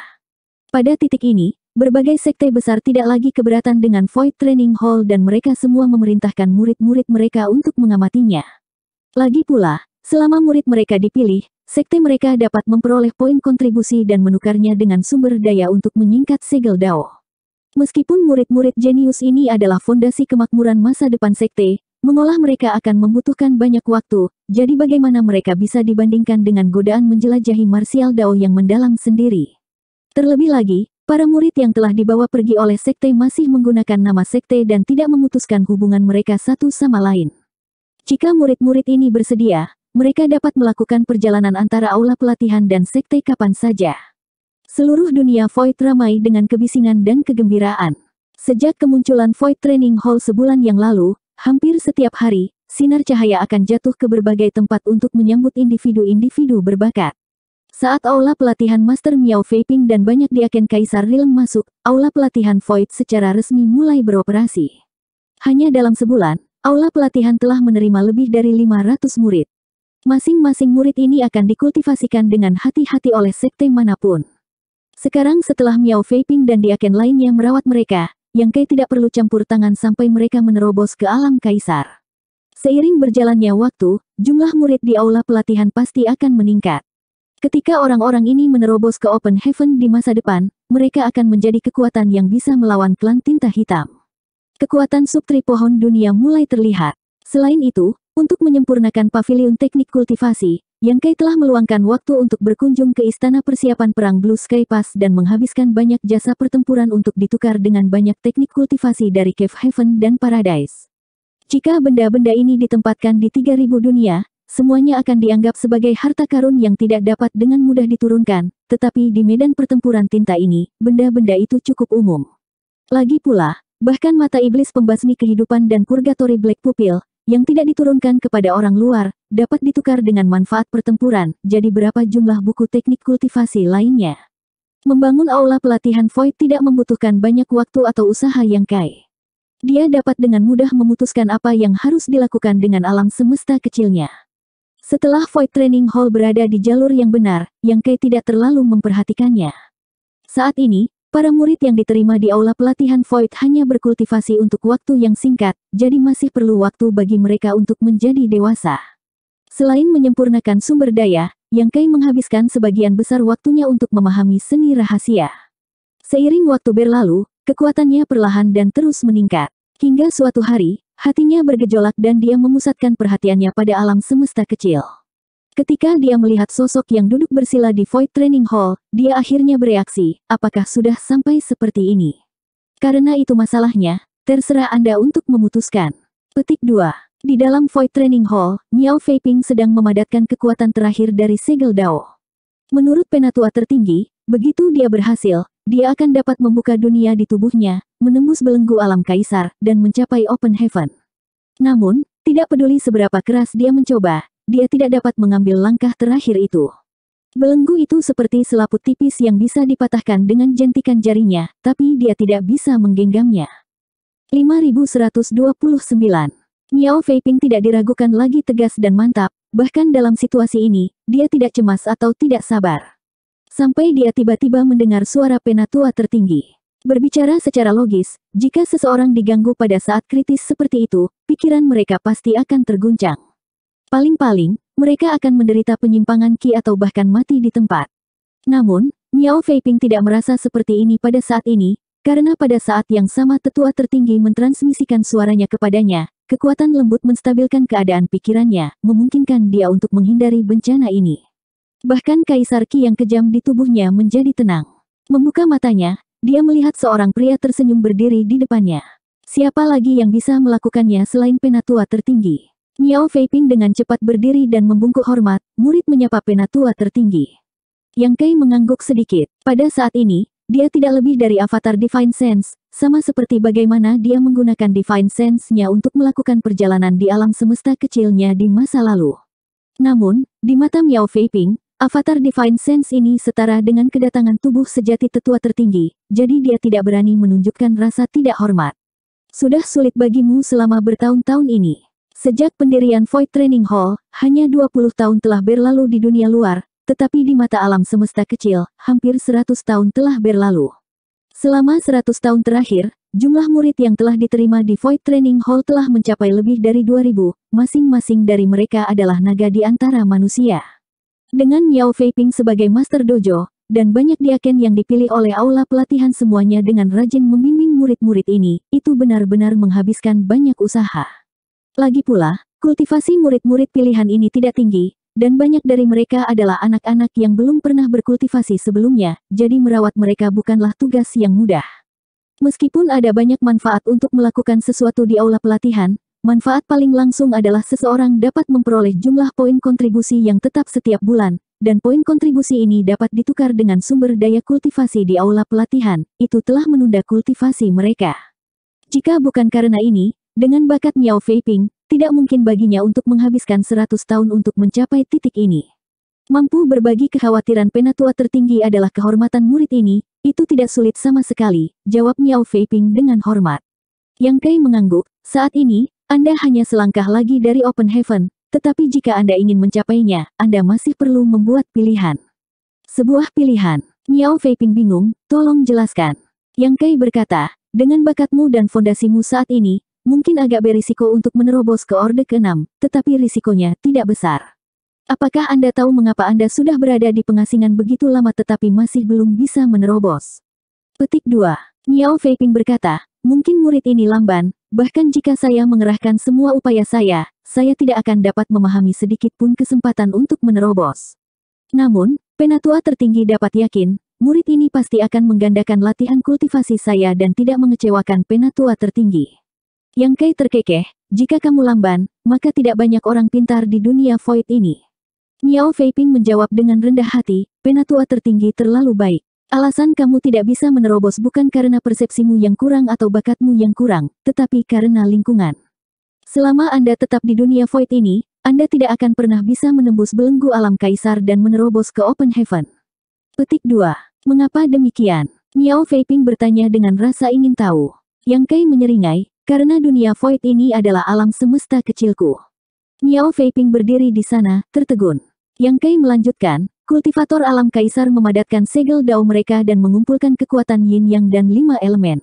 S1: Pada titik ini, Berbagai sekte besar tidak lagi keberatan dengan Void Training Hall dan mereka semua memerintahkan murid-murid mereka untuk mengamatinya. Lagi pula, selama murid mereka dipilih, sekte mereka dapat memperoleh poin kontribusi dan menukarnya dengan sumber daya untuk menyingkat segel Dao. Meskipun murid-murid jenius ini adalah fondasi kemakmuran masa depan sekte, mengolah mereka akan membutuhkan banyak waktu, jadi bagaimana mereka bisa dibandingkan dengan godaan menjelajahi martial Dao yang mendalam sendiri. Terlebih lagi, Para murid yang telah dibawa pergi oleh sekte masih menggunakan nama sekte dan tidak memutuskan hubungan mereka satu sama lain. Jika murid-murid ini bersedia, mereka dapat melakukan perjalanan antara aula pelatihan dan sekte kapan saja. Seluruh dunia Void ramai dengan kebisingan dan kegembiraan. Sejak kemunculan Void Training Hall sebulan yang lalu, hampir setiap hari, sinar cahaya akan jatuh ke berbagai tempat untuk menyambut individu-individu berbakat. Saat aula pelatihan Master Miao Vaping dan banyak diaken Kaisar Rileng masuk, aula pelatihan Void secara resmi mulai beroperasi. Hanya dalam sebulan, aula pelatihan telah menerima lebih dari 500 murid. Masing-masing murid ini akan dikultivasikan dengan hati-hati oleh sekte manapun. Sekarang setelah Miao Vaping dan diaken lainnya merawat mereka, yang Kai tidak perlu campur tangan sampai mereka menerobos ke alam Kaisar. Seiring berjalannya waktu, jumlah murid di aula pelatihan pasti akan meningkat. Ketika orang-orang ini menerobos ke Open Heaven di masa depan, mereka akan menjadi kekuatan yang bisa melawan klan tinta hitam. Kekuatan subtri pohon dunia mulai terlihat. Selain itu, untuk menyempurnakan pavilion teknik kultivasi, Yang Kai telah meluangkan waktu untuk berkunjung ke istana persiapan perang Blue Sky Pass dan menghabiskan banyak jasa pertempuran untuk ditukar dengan banyak teknik kultivasi dari Cave Heaven dan Paradise. Jika benda-benda ini ditempatkan di 3000 dunia, semuanya akan dianggap sebagai harta karun yang tidak dapat dengan mudah diturunkan, tetapi di medan pertempuran tinta ini, benda-benda itu cukup umum. Lagi pula, bahkan mata iblis pembasmi kehidupan dan purgatory black pupil, yang tidak diturunkan kepada orang luar, dapat ditukar dengan manfaat pertempuran, jadi berapa jumlah buku teknik kultivasi lainnya. Membangun aula pelatihan Void tidak membutuhkan banyak waktu atau usaha yang kai. Dia dapat dengan mudah memutuskan apa yang harus dilakukan dengan alam semesta kecilnya. Setelah Void Training Hall berada di jalur yang benar, Yang Kai tidak terlalu memperhatikannya. Saat ini, para murid yang diterima di aula pelatihan Void hanya berkultivasi untuk waktu yang singkat, jadi masih perlu waktu bagi mereka untuk menjadi dewasa. Selain menyempurnakan sumber daya, Yang Kai menghabiskan sebagian besar waktunya untuk memahami seni rahasia. Seiring waktu berlalu, kekuatannya perlahan dan terus meningkat. Hingga suatu hari, Hatinya bergejolak dan dia memusatkan perhatiannya pada alam semesta kecil. Ketika dia melihat sosok yang duduk bersila di Void Training Hall, dia akhirnya bereaksi, apakah sudah sampai seperti ini? Karena itu masalahnya, terserah Anda untuk memutuskan. Petik 2. Di dalam Void Training Hall, Miao Feiping sedang memadatkan kekuatan terakhir dari segel Dao. Menurut penatua tertinggi, begitu dia berhasil, dia akan dapat membuka dunia di tubuhnya, menembus belenggu alam kaisar, dan mencapai open heaven. Namun, tidak peduli seberapa keras dia mencoba, dia tidak dapat mengambil langkah terakhir itu. Belenggu itu seperti selaput tipis yang bisa dipatahkan dengan jentikan jarinya, tapi dia tidak bisa menggenggamnya. 5129 Miao Feiping tidak diragukan lagi tegas dan mantap, bahkan dalam situasi ini, dia tidak cemas atau tidak sabar. Sampai dia tiba-tiba mendengar suara penatua tertinggi. Berbicara secara logis, jika seseorang diganggu pada saat kritis seperti itu, pikiran mereka pasti akan terguncang. Paling-paling, mereka akan menderita penyimpangan ki atau bahkan mati di tempat. Namun, Miao Feiping tidak merasa seperti ini pada saat ini, karena pada saat yang sama tetua tertinggi mentransmisikan suaranya kepadanya, kekuatan lembut menstabilkan keadaan pikirannya, memungkinkan dia untuk menghindari bencana ini. Bahkan kaisar Ki yang kejam di tubuhnya menjadi tenang. Membuka matanya, dia melihat seorang pria tersenyum berdiri di depannya. Siapa lagi yang bisa melakukannya selain penatua tertinggi? Miao Feiping dengan cepat berdiri dan membungkuk hormat, murid menyapa penatua tertinggi. Yang kai mengangguk sedikit. Pada saat ini, dia tidak lebih dari avatar Divine Sense, sama seperti bagaimana dia menggunakan Divine Sense-nya untuk melakukan perjalanan di alam semesta kecilnya di masa lalu. Namun, di mata Miao Feiping, Avatar Divine Sense ini setara dengan kedatangan tubuh sejati tetua tertinggi, jadi dia tidak berani menunjukkan rasa tidak hormat. Sudah sulit bagimu selama bertahun-tahun ini. Sejak pendirian Void Training Hall, hanya 20 tahun telah berlalu di dunia luar, tetapi di mata alam semesta kecil, hampir 100 tahun telah berlalu. Selama 100 tahun terakhir, jumlah murid yang telah diterima di Void Training Hall telah mencapai lebih dari 2000, masing-masing dari mereka adalah naga di antara manusia. Dengan Miao Feiping sebagai master dojo, dan banyak diaken yang dipilih oleh aula pelatihan semuanya dengan rajin membimbing murid-murid ini, itu benar-benar menghabiskan banyak usaha. Lagi pula, kultivasi murid-murid pilihan ini tidak tinggi, dan banyak dari mereka adalah anak-anak yang belum pernah berkultivasi sebelumnya, jadi merawat mereka bukanlah tugas yang mudah. Meskipun ada banyak manfaat untuk melakukan sesuatu di aula pelatihan, Manfaat paling langsung adalah seseorang dapat memperoleh jumlah poin kontribusi yang tetap setiap bulan, dan poin kontribusi ini dapat ditukar dengan sumber daya kultivasi di aula pelatihan, itu telah menunda kultivasi mereka. Jika bukan karena ini, dengan bakat Miao Vaping, tidak mungkin baginya untuk menghabiskan 100 tahun untuk mencapai titik ini. Mampu berbagi kekhawatiran penatua tertinggi adalah kehormatan murid ini, itu tidak sulit sama sekali, jawab Miao Vaping dengan hormat. Yang Kai mengangguk, saat ini, anda hanya selangkah lagi dari open heaven, tetapi jika Anda ingin mencapainya, Anda masih perlu membuat pilihan. Sebuah pilihan. Miao Feiping bingung, tolong jelaskan. Yang Kai berkata, dengan bakatmu dan fondasimu saat ini, mungkin agak berisiko untuk menerobos ke orde ke-6, tetapi risikonya tidak besar. Apakah Anda tahu mengapa Anda sudah berada di pengasingan begitu lama tetapi masih belum bisa menerobos? Petik 2. Miao Feiping berkata, mungkin murid ini lamban, Bahkan jika saya mengerahkan semua upaya saya, saya tidak akan dapat memahami sedikit pun kesempatan untuk menerobos. Namun, penatua tertinggi dapat yakin, murid ini pasti akan menggandakan latihan kultivasi saya dan tidak mengecewakan penatua tertinggi. Yang kei terkekeh, jika kamu lamban, maka tidak banyak orang pintar di dunia void ini. Niao Feiping menjawab dengan rendah hati, penatua tertinggi terlalu baik. Alasan kamu tidak bisa menerobos bukan karena persepsimu yang kurang atau bakatmu yang kurang, tetapi karena lingkungan. Selama Anda tetap di dunia void ini, Anda tidak akan pernah bisa menembus belenggu alam kaisar dan menerobos ke open heaven. Petik 2. Mengapa demikian? Miao Feiping bertanya dengan rasa ingin tahu. Yang Kai menyeringai, karena dunia void ini adalah alam semesta kecilku. Miao Feiping berdiri di sana, tertegun. Yang Kai melanjutkan, Kultivator alam kaisar memadatkan segel dao mereka dan mengumpulkan kekuatan yin yang dan lima elemen.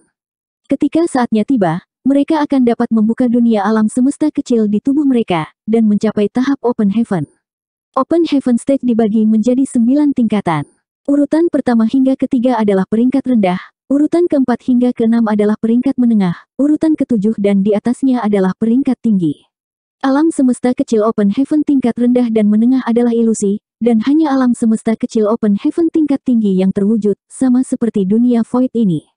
S1: Ketika saatnya tiba, mereka akan dapat membuka dunia alam semesta kecil di tubuh mereka, dan mencapai tahap Open Heaven. Open Heaven state dibagi menjadi sembilan tingkatan. Urutan pertama hingga ketiga adalah peringkat rendah, urutan keempat hingga keenam adalah peringkat menengah, urutan ketujuh dan di atasnya adalah peringkat tinggi. Alam semesta kecil Open Heaven tingkat rendah dan menengah adalah ilusi, dan hanya alam semesta kecil open heaven tingkat tinggi yang terwujud, sama seperti dunia void ini.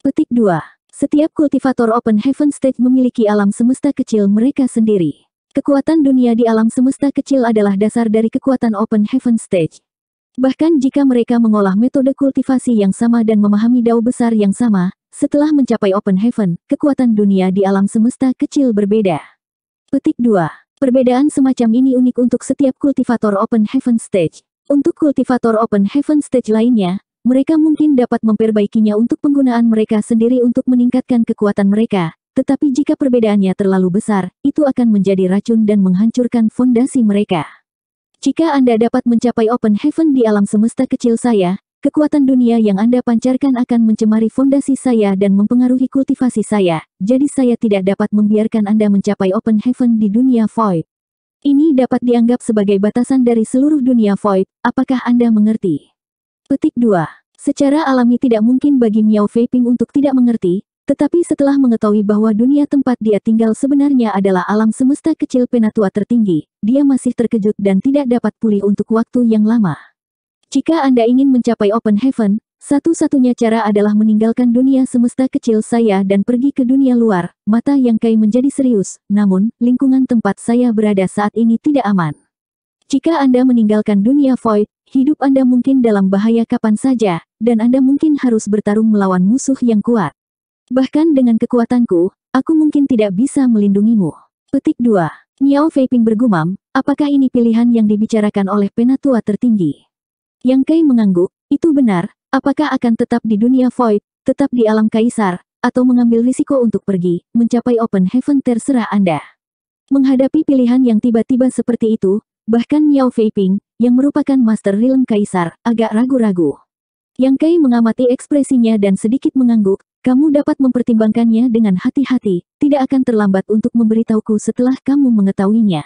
S1: Petik 2. Setiap kultivator open heaven state memiliki alam semesta kecil mereka sendiri. Kekuatan dunia di alam semesta kecil adalah dasar dari kekuatan open heaven stage. Bahkan jika mereka mengolah metode kultivasi yang sama dan memahami dao besar yang sama, setelah mencapai open heaven, kekuatan dunia di alam semesta kecil berbeda. Petik 2. Perbedaan semacam ini unik untuk setiap kultivator Open Heaven Stage. Untuk kultivator Open Heaven Stage lainnya, mereka mungkin dapat memperbaikinya untuk penggunaan mereka sendiri untuk meningkatkan kekuatan mereka. Tetapi jika perbedaannya terlalu besar, itu akan menjadi racun dan menghancurkan fondasi mereka. Jika Anda dapat mencapai Open Heaven di alam semesta kecil saya, Kekuatan dunia yang Anda pancarkan akan mencemari fondasi saya dan mempengaruhi kultivasi saya, jadi saya tidak dapat membiarkan Anda mencapai open heaven di dunia void. Ini dapat dianggap sebagai batasan dari seluruh dunia void, apakah Anda mengerti? Petik 2. Secara alami tidak mungkin bagi Miao Vaping untuk tidak mengerti, tetapi setelah mengetahui bahwa dunia tempat dia tinggal sebenarnya adalah alam semesta kecil penatua tertinggi, dia masih terkejut dan tidak dapat pulih untuk waktu yang lama. Jika Anda ingin mencapai open heaven, satu-satunya cara adalah meninggalkan dunia semesta kecil saya dan pergi ke dunia luar. Mata yang Kai menjadi serius, namun, lingkungan tempat saya berada saat ini tidak aman. Jika Anda meninggalkan dunia void, hidup Anda mungkin dalam bahaya kapan saja, dan Anda mungkin harus bertarung melawan musuh yang kuat. Bahkan dengan kekuatanku, aku mungkin tidak bisa melindungimu. Petik 2. Niao Vaping bergumam, apakah ini pilihan yang dibicarakan oleh penatua tertinggi? Yang Kai mengangguk, itu benar, apakah akan tetap di dunia void, tetap di alam kaisar, atau mengambil risiko untuk pergi, mencapai open heaven terserah Anda. Menghadapi pilihan yang tiba-tiba seperti itu, bahkan Miao Feiping, yang merupakan master realm kaisar, agak ragu-ragu. Yang Kai mengamati ekspresinya dan sedikit mengangguk, kamu dapat mempertimbangkannya dengan hati-hati, tidak akan terlambat untuk memberitahuku setelah kamu mengetahuinya.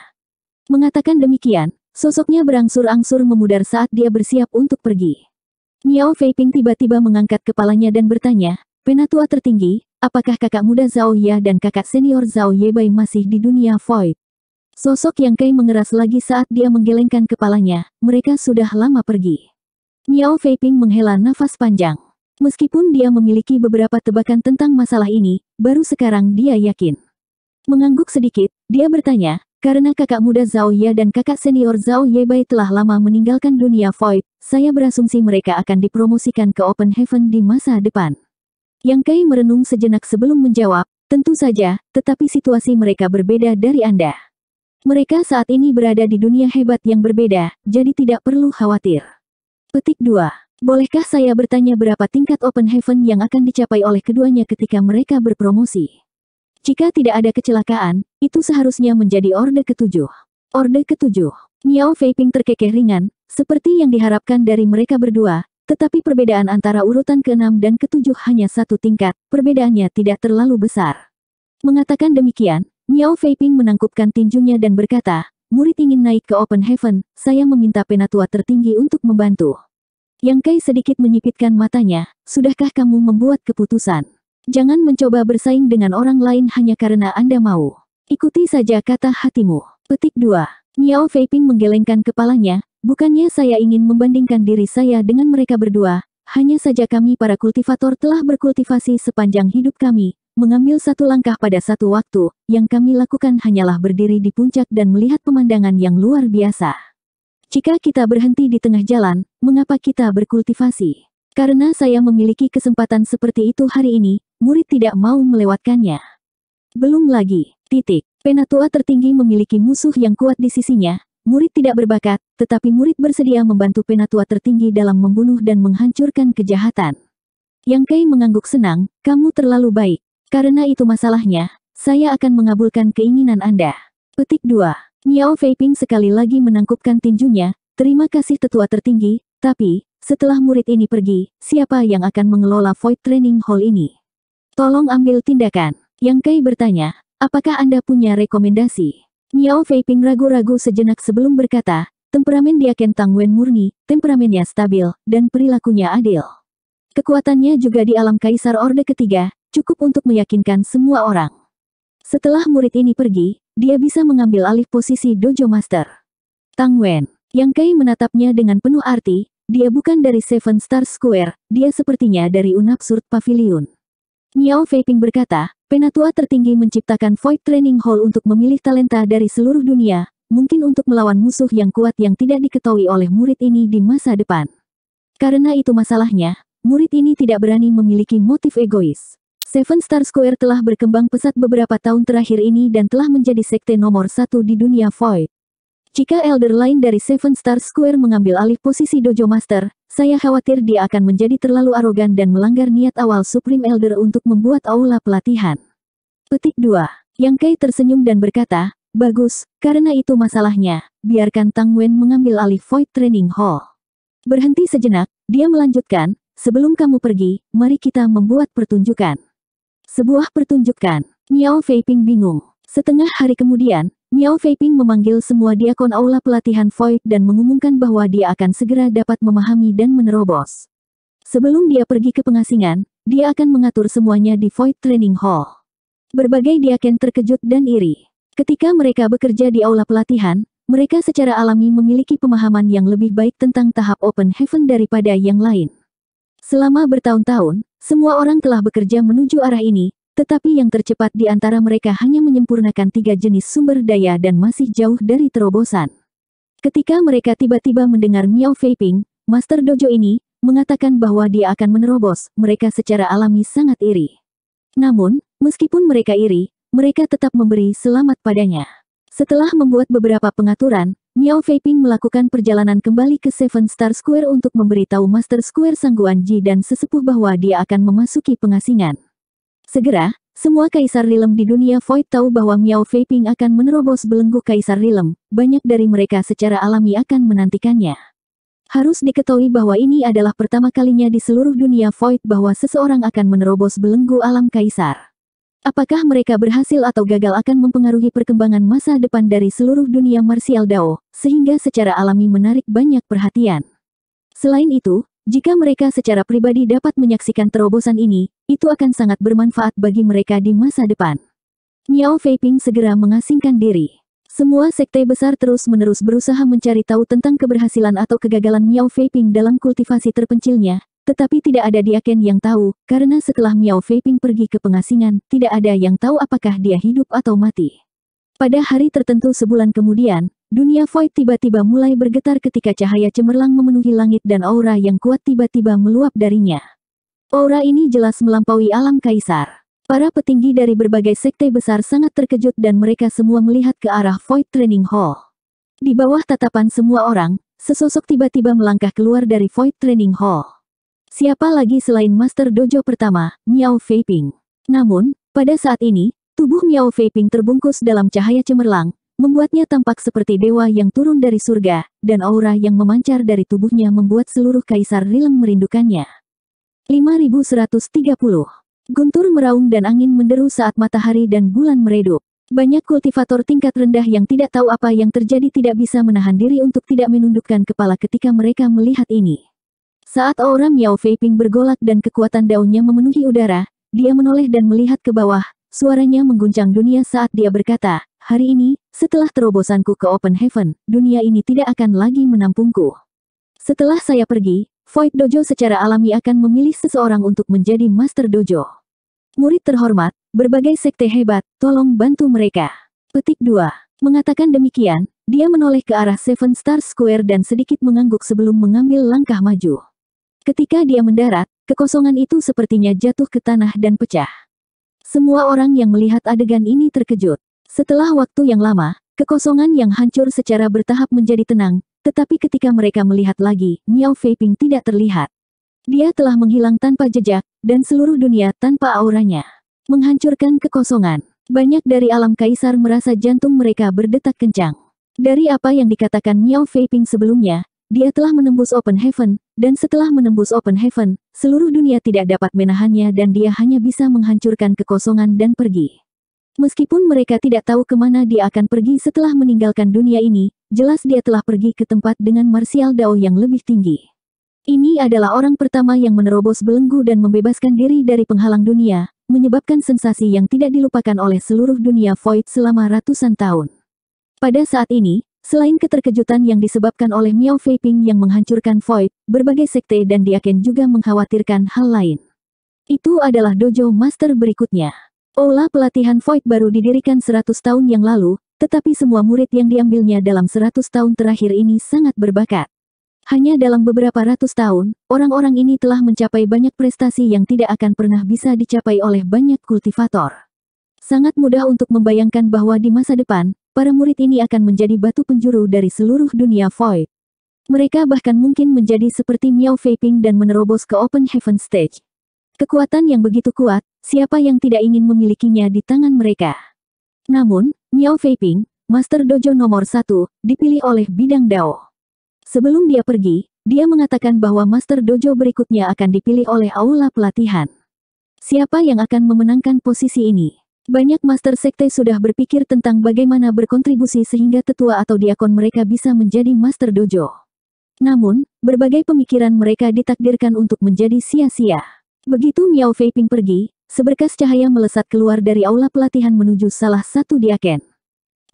S1: Mengatakan demikian, Sosoknya berangsur-angsur memudar saat dia bersiap untuk pergi. Niao Feiping tiba-tiba mengangkat kepalanya dan bertanya, Penatua tertinggi, apakah kakak muda Zhao Ya dan kakak senior Zhao Yebai masih di dunia void? Sosok yang kai mengeras lagi saat dia menggelengkan kepalanya, mereka sudah lama pergi. Niao Feiping menghela nafas panjang. Meskipun dia memiliki beberapa tebakan tentang masalah ini, baru sekarang dia yakin. Mengangguk sedikit, dia bertanya, karena kakak muda Zhao Ye dan kakak senior Zhao Ye Bai telah lama meninggalkan dunia void, saya berasumsi mereka akan dipromosikan ke Open Heaven di masa depan. Yang Kai merenung sejenak sebelum menjawab, tentu saja, tetapi situasi mereka berbeda dari Anda. Mereka saat ini berada di dunia hebat yang berbeda, jadi tidak perlu khawatir. Petik 2. Bolehkah saya bertanya berapa tingkat Open Heaven yang akan dicapai oleh keduanya ketika mereka berpromosi? Jika tidak ada kecelakaan, itu seharusnya menjadi orde ketujuh. Orde ketujuh. Miao Feiping terkekeh ringan, seperti yang diharapkan dari mereka berdua, tetapi perbedaan antara urutan keenam dan ketujuh hanya satu tingkat, perbedaannya tidak terlalu besar. Mengatakan demikian, Miao Feiping menangkupkan tinjunya dan berkata, murid ingin naik ke Open Heaven, saya meminta penatua tertinggi untuk membantu. Yang Kai sedikit menyipitkan matanya, sudahkah kamu membuat keputusan? Jangan mencoba bersaing dengan orang lain hanya karena Anda mau. Ikuti saja kata hatimu. Petik 2. Niao Vaping menggelengkan kepalanya, bukannya saya ingin membandingkan diri saya dengan mereka berdua, hanya saja kami para kultivator telah berkultivasi sepanjang hidup kami, mengambil satu langkah pada satu waktu, yang kami lakukan hanyalah berdiri di puncak dan melihat pemandangan yang luar biasa. Jika kita berhenti di tengah jalan, mengapa kita berkultivasi? Karena saya memiliki kesempatan seperti itu hari ini, murid tidak mau melewatkannya. Belum lagi, titik, penatua tertinggi memiliki musuh yang kuat di sisinya, murid tidak berbakat, tetapi murid bersedia membantu penatua tertinggi dalam membunuh dan menghancurkan kejahatan. Yang Kei mengangguk senang, kamu terlalu baik. Karena itu masalahnya, saya akan mengabulkan keinginan Anda. Petik 2. Miao Feiping sekali lagi menangkupkan tinjunya, terima kasih tetua tertinggi, tapi, setelah murid ini pergi, siapa yang akan mengelola Void Training Hall ini? Tolong ambil tindakan. Yang Kai bertanya, apakah Anda punya rekomendasi? Niao Feiping ragu-ragu sejenak sebelum berkata, temperamen dia Kentang Wen murni, temperamennya stabil, dan perilakunya adil. Kekuatannya juga di alam Kaisar Orde Ketiga, cukup untuk meyakinkan semua orang. Setelah murid ini pergi, dia bisa mengambil alih posisi Dojo Master. Tang Wen, Yang Kai menatapnya dengan penuh arti, dia bukan dari Seven Star Square, dia sepertinya dari Unabsurd Pavilion. Niao Feiping berkata, penatua tertinggi menciptakan Void Training Hall untuk memilih talenta dari seluruh dunia, mungkin untuk melawan musuh yang kuat yang tidak diketahui oleh murid ini di masa depan. Karena itu masalahnya, murid ini tidak berani memiliki motif egois. Seven Star Square telah berkembang pesat beberapa tahun terakhir ini dan telah menjadi sekte nomor satu di dunia Void. Jika elder lain dari Seven Star Square mengambil alih posisi Dojo Master, saya khawatir dia akan menjadi terlalu arogan dan melanggar niat awal Supreme Elder untuk membuat aula pelatihan. Petik 2. Yang Kai tersenyum dan berkata, Bagus, karena itu masalahnya, biarkan Tang Wen mengambil alih Void Training Hall. Berhenti sejenak, dia melanjutkan, sebelum kamu pergi, mari kita membuat pertunjukan. Sebuah pertunjukan, Miao Feiping bingung. Setengah hari kemudian, Miao Feiping memanggil semua diakon aula pelatihan Void dan mengumumkan bahwa dia akan segera dapat memahami dan menerobos. Sebelum dia pergi ke pengasingan, dia akan mengatur semuanya di Void Training Hall. Berbagai diaken terkejut dan iri. Ketika mereka bekerja di aula pelatihan, mereka secara alami memiliki pemahaman yang lebih baik tentang tahap Open Heaven daripada yang lain. Selama bertahun-tahun, semua orang telah bekerja menuju arah ini, tetapi yang tercepat di antara mereka hanya menyempurnakan tiga jenis sumber daya dan masih jauh dari terobosan. Ketika mereka tiba-tiba mendengar Miao Feiping, Master Dojo ini, mengatakan bahwa dia akan menerobos, mereka secara alami sangat iri. Namun, meskipun mereka iri, mereka tetap memberi selamat padanya. Setelah membuat beberapa pengaturan, Miao Feiping melakukan perjalanan kembali ke Seven Star Square untuk memberitahu Master Square Sangguan Ji dan sesepuh bahwa dia akan memasuki pengasingan. Segera, semua kaisar Rilem di dunia Void tahu bahwa Miao Feiping akan menerobos belenggu kaisar Rilem, banyak dari mereka secara alami akan menantikannya. Harus diketahui bahwa ini adalah pertama kalinya di seluruh dunia Void bahwa seseorang akan menerobos belenggu alam kaisar. Apakah mereka berhasil atau gagal akan mempengaruhi perkembangan masa depan dari seluruh dunia martial Dao, sehingga secara alami menarik banyak perhatian. Selain itu, jika mereka secara pribadi dapat menyaksikan terobosan ini, itu akan sangat bermanfaat bagi mereka di masa depan. Niao Feiping segera mengasingkan diri. Semua sekte besar terus-menerus berusaha mencari tahu tentang keberhasilan atau kegagalan Miao Feiping dalam kultivasi terpencilnya, tetapi tidak ada diaken yang tahu, karena setelah Miao Feiping pergi ke pengasingan, tidak ada yang tahu apakah dia hidup atau mati. Pada hari tertentu sebulan kemudian, Dunia void tiba-tiba mulai bergetar ketika cahaya cemerlang memenuhi langit dan aura yang kuat tiba-tiba meluap darinya. Aura ini jelas melampaui alam kaisar. Para petinggi dari berbagai sekte besar sangat terkejut dan mereka semua melihat ke arah Void Training Hall. Di bawah tatapan semua orang, sesosok tiba-tiba melangkah keluar dari Void Training Hall. Siapa lagi selain Master Dojo pertama, Miao Feiping. Namun, pada saat ini, tubuh Miao Feiping terbungkus dalam cahaya cemerlang, membuatnya tampak seperti dewa yang turun dari surga, dan aura yang memancar dari tubuhnya membuat seluruh kaisar Rilem merindukannya. 5130. Guntur meraung dan angin menderu saat matahari dan bulan meredup. Banyak kultivator tingkat rendah yang tidak tahu apa yang terjadi tidak bisa menahan diri untuk tidak menundukkan kepala ketika mereka melihat ini. Saat aura Miao Feiping bergolak dan kekuatan daunnya memenuhi udara, dia menoleh dan melihat ke bawah, suaranya mengguncang dunia saat dia berkata, hari ini, setelah terobosanku ke Open Heaven, dunia ini tidak akan lagi menampungku. Setelah saya pergi, Void Dojo secara alami akan memilih seseorang untuk menjadi Master Dojo. Murid terhormat, berbagai sekte hebat, tolong bantu mereka. Petik 2. Mengatakan demikian, dia menoleh ke arah Seven Star Square dan sedikit mengangguk sebelum mengambil langkah maju. Ketika dia mendarat, kekosongan itu sepertinya jatuh ke tanah dan pecah. Semua orang yang melihat adegan ini terkejut. Setelah waktu yang lama, kekosongan yang hancur secara bertahap menjadi tenang, tetapi ketika mereka melihat lagi, Miao Feiping tidak terlihat. Dia telah menghilang tanpa jejak, dan seluruh dunia tanpa auranya. Menghancurkan kekosongan. Banyak dari alam kaisar merasa jantung mereka berdetak kencang. Dari apa yang dikatakan Miao Feiping sebelumnya, dia telah menembus Open Heaven, dan setelah menembus Open Heaven, seluruh dunia tidak dapat menahannya dan dia hanya bisa menghancurkan kekosongan dan pergi. Meskipun mereka tidak tahu kemana dia akan pergi setelah meninggalkan dunia ini, jelas dia telah pergi ke tempat dengan Martial Dao yang lebih tinggi. Ini adalah orang pertama yang menerobos belenggu dan membebaskan diri dari penghalang dunia, menyebabkan sensasi yang tidak dilupakan oleh seluruh dunia Void selama ratusan tahun. Pada saat ini, selain keterkejutan yang disebabkan oleh Miao Feiping yang menghancurkan Void, berbagai sekte dan diaken juga mengkhawatirkan hal lain. Itu adalah dojo master berikutnya. Olah pelatihan Void baru didirikan 100 tahun yang lalu, tetapi semua murid yang diambilnya dalam 100 tahun terakhir ini sangat berbakat. Hanya dalam beberapa ratus tahun, orang-orang ini telah mencapai banyak prestasi yang tidak akan pernah bisa dicapai oleh banyak kultivator. Sangat mudah untuk membayangkan bahwa di masa depan, para murid ini akan menjadi batu penjuru dari seluruh dunia Void. Mereka bahkan mungkin menjadi seperti Miao Vaping dan menerobos ke Open Heaven Stage. Kekuatan yang begitu kuat, Siapa yang tidak ingin memilikinya di tangan mereka? Namun, Miao Feiping, Master Dojo nomor satu, dipilih oleh bidang Dao. Sebelum dia pergi, dia mengatakan bahwa Master Dojo berikutnya akan dipilih oleh aula pelatihan. Siapa yang akan memenangkan posisi ini? Banyak Master Sekte sudah berpikir tentang bagaimana berkontribusi sehingga tetua atau diakon mereka bisa menjadi Master Dojo. Namun, berbagai pemikiran mereka ditakdirkan untuk menjadi sia-sia. Begitu Miao Feiping pergi, seberkas cahaya melesat keluar dari aula pelatihan menuju salah satu diaken.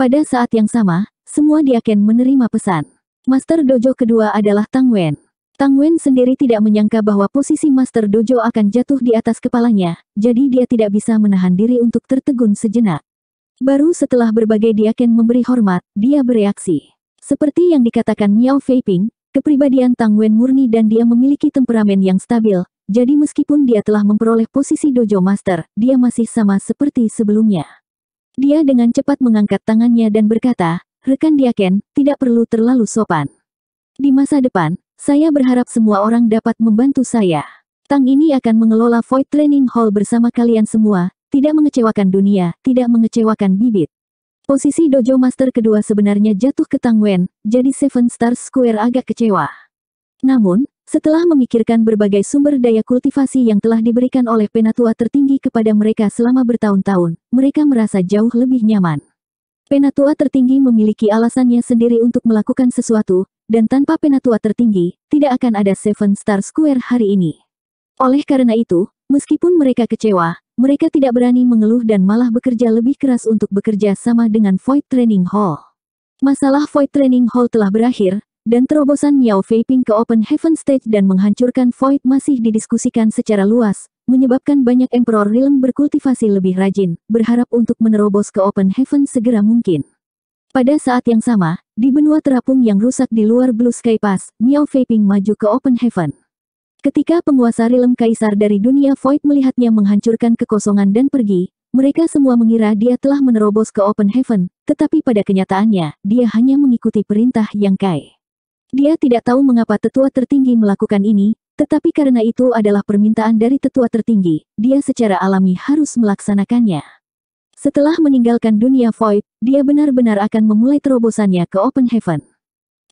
S1: Pada saat yang sama, semua diaken menerima pesan. Master Dojo kedua adalah Tang Wen. Tang Wen sendiri tidak menyangka bahwa posisi Master Dojo akan jatuh di atas kepalanya, jadi dia tidak bisa menahan diri untuk tertegun sejenak. Baru setelah berbagai diaken memberi hormat, dia bereaksi. Seperti yang dikatakan Miao Feiping, kepribadian Tang Wen murni dan dia memiliki temperamen yang stabil, jadi meskipun dia telah memperoleh posisi Dojo Master, dia masih sama seperti sebelumnya. Dia dengan cepat mengangkat tangannya dan berkata, rekan Diaken, tidak perlu terlalu sopan. Di masa depan, saya berharap semua orang dapat membantu saya. Tang ini akan mengelola Void Training Hall bersama kalian semua, tidak mengecewakan dunia, tidak mengecewakan bibit. Posisi Dojo Master kedua sebenarnya jatuh ke Tang Wen, jadi Seven Stars Square agak kecewa. Namun, setelah memikirkan berbagai sumber daya kultivasi yang telah diberikan oleh penatua tertinggi kepada mereka selama bertahun-tahun, mereka merasa jauh lebih nyaman. Penatua tertinggi memiliki alasannya sendiri untuk melakukan sesuatu, dan tanpa penatua tertinggi, tidak akan ada Seven Star Square hari ini. Oleh karena itu, meskipun mereka kecewa, mereka tidak berani mengeluh dan malah bekerja lebih keras untuk bekerja sama dengan Void Training Hall. Masalah Void Training Hall telah berakhir, dan terobosan Miao Feiping ke Open Heaven Stage dan menghancurkan Void masih didiskusikan secara luas, menyebabkan banyak Emperor Realm berkultivasi lebih rajin, berharap untuk menerobos ke Open Heaven segera mungkin. Pada saat yang sama, di benua terapung yang rusak di luar Blue Sky Pass, Miao Feiping maju ke Open Heaven. Ketika penguasa Realm Kaisar dari dunia Void melihatnya menghancurkan kekosongan dan pergi, mereka semua mengira dia telah menerobos ke Open Heaven, tetapi pada kenyataannya, dia hanya mengikuti perintah Yang Kai. Dia tidak tahu mengapa tetua tertinggi melakukan ini, tetapi karena itu adalah permintaan dari tetua tertinggi, dia secara alami harus melaksanakannya. Setelah meninggalkan dunia void, dia benar-benar akan memulai terobosannya ke Open Heaven.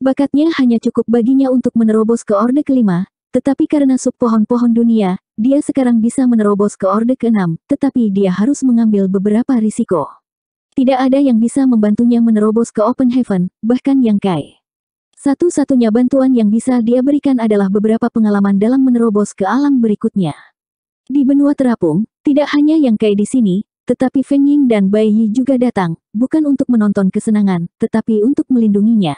S1: Bakatnya hanya cukup baginya untuk menerobos ke Orde kelima, tetapi karena sub pohon-pohon dunia, dia sekarang bisa menerobos ke Orde keenam, tetapi dia harus mengambil beberapa risiko. Tidak ada yang bisa membantunya menerobos ke Open Heaven, bahkan yang Kai. Satu-satunya bantuan yang bisa dia berikan adalah beberapa pengalaman dalam menerobos ke alam berikutnya. Di benua terapung, tidak hanya yang kayak di sini, tetapi Feng Ying dan Bai Yi juga datang, bukan untuk menonton kesenangan, tetapi untuk melindunginya.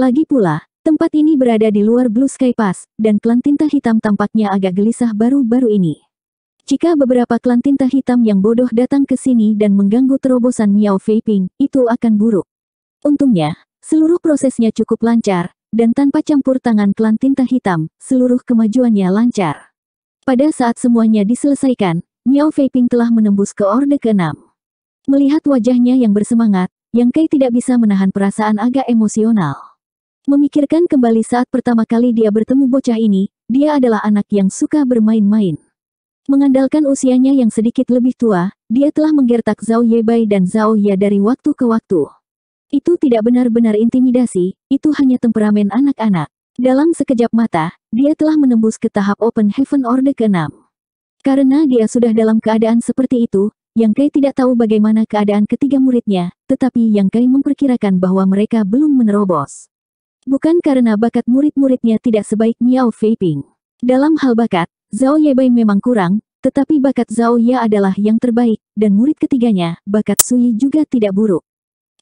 S1: Lagi pula, tempat ini berada di luar Blue Sky Pass, dan klan tinta hitam tampaknya agak gelisah baru-baru ini. Jika beberapa klan tinta hitam yang bodoh datang ke sini dan mengganggu terobosan Miao Feiping, itu akan buruk.
S2: Untungnya,
S1: Seluruh prosesnya cukup lancar, dan tanpa campur tangan klan tinta hitam, seluruh kemajuannya lancar. Pada saat semuanya diselesaikan, Miao Feiping telah menembus ke Orde ke-6. Melihat wajahnya yang bersemangat, Yang Kai tidak bisa menahan perasaan agak emosional. Memikirkan kembali saat pertama kali dia bertemu bocah ini, dia adalah anak yang suka bermain-main. Mengandalkan usianya yang sedikit lebih tua, dia telah menggertak Zhao Yebai dan Zhao Ya dari waktu ke waktu. Itu tidak benar-benar intimidasi, itu hanya temperamen anak-anak. Dalam sekejap mata, dia telah menembus ke tahap Open Heaven Order ke-6. Karena dia sudah dalam keadaan seperti itu, Yang Kai tidak tahu bagaimana keadaan ketiga muridnya, tetapi Yang Kai memperkirakan bahwa mereka belum menerobos. Bukan karena bakat murid-muridnya tidak sebaik Miao Feiping. Dalam hal bakat, Zhao Yebai memang kurang, tetapi bakat Zhao Ya adalah yang terbaik, dan murid ketiganya, bakat Sui juga tidak buruk.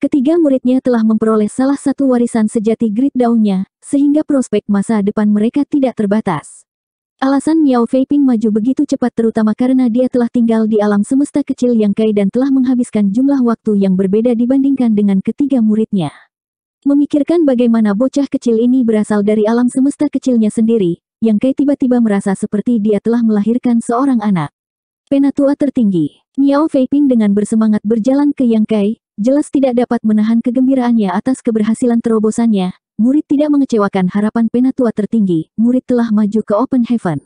S1: Ketiga muridnya telah memperoleh salah satu warisan sejati grid daunnya, sehingga prospek masa depan mereka tidak terbatas. Alasan Miao Feiping maju begitu cepat terutama karena dia telah tinggal di alam semesta kecil yang Kai dan telah menghabiskan jumlah waktu yang berbeda dibandingkan dengan ketiga muridnya. Memikirkan bagaimana bocah kecil ini berasal dari alam semesta kecilnya sendiri, yang Kai tiba-tiba merasa seperti dia telah melahirkan seorang anak. Penatua tertinggi, Miao Feiping dengan bersemangat berjalan ke Yang Kai, Jelas tidak dapat menahan kegembiraannya atas keberhasilan terobosannya, murid tidak mengecewakan harapan penatua tertinggi, murid telah maju ke Open Heaven.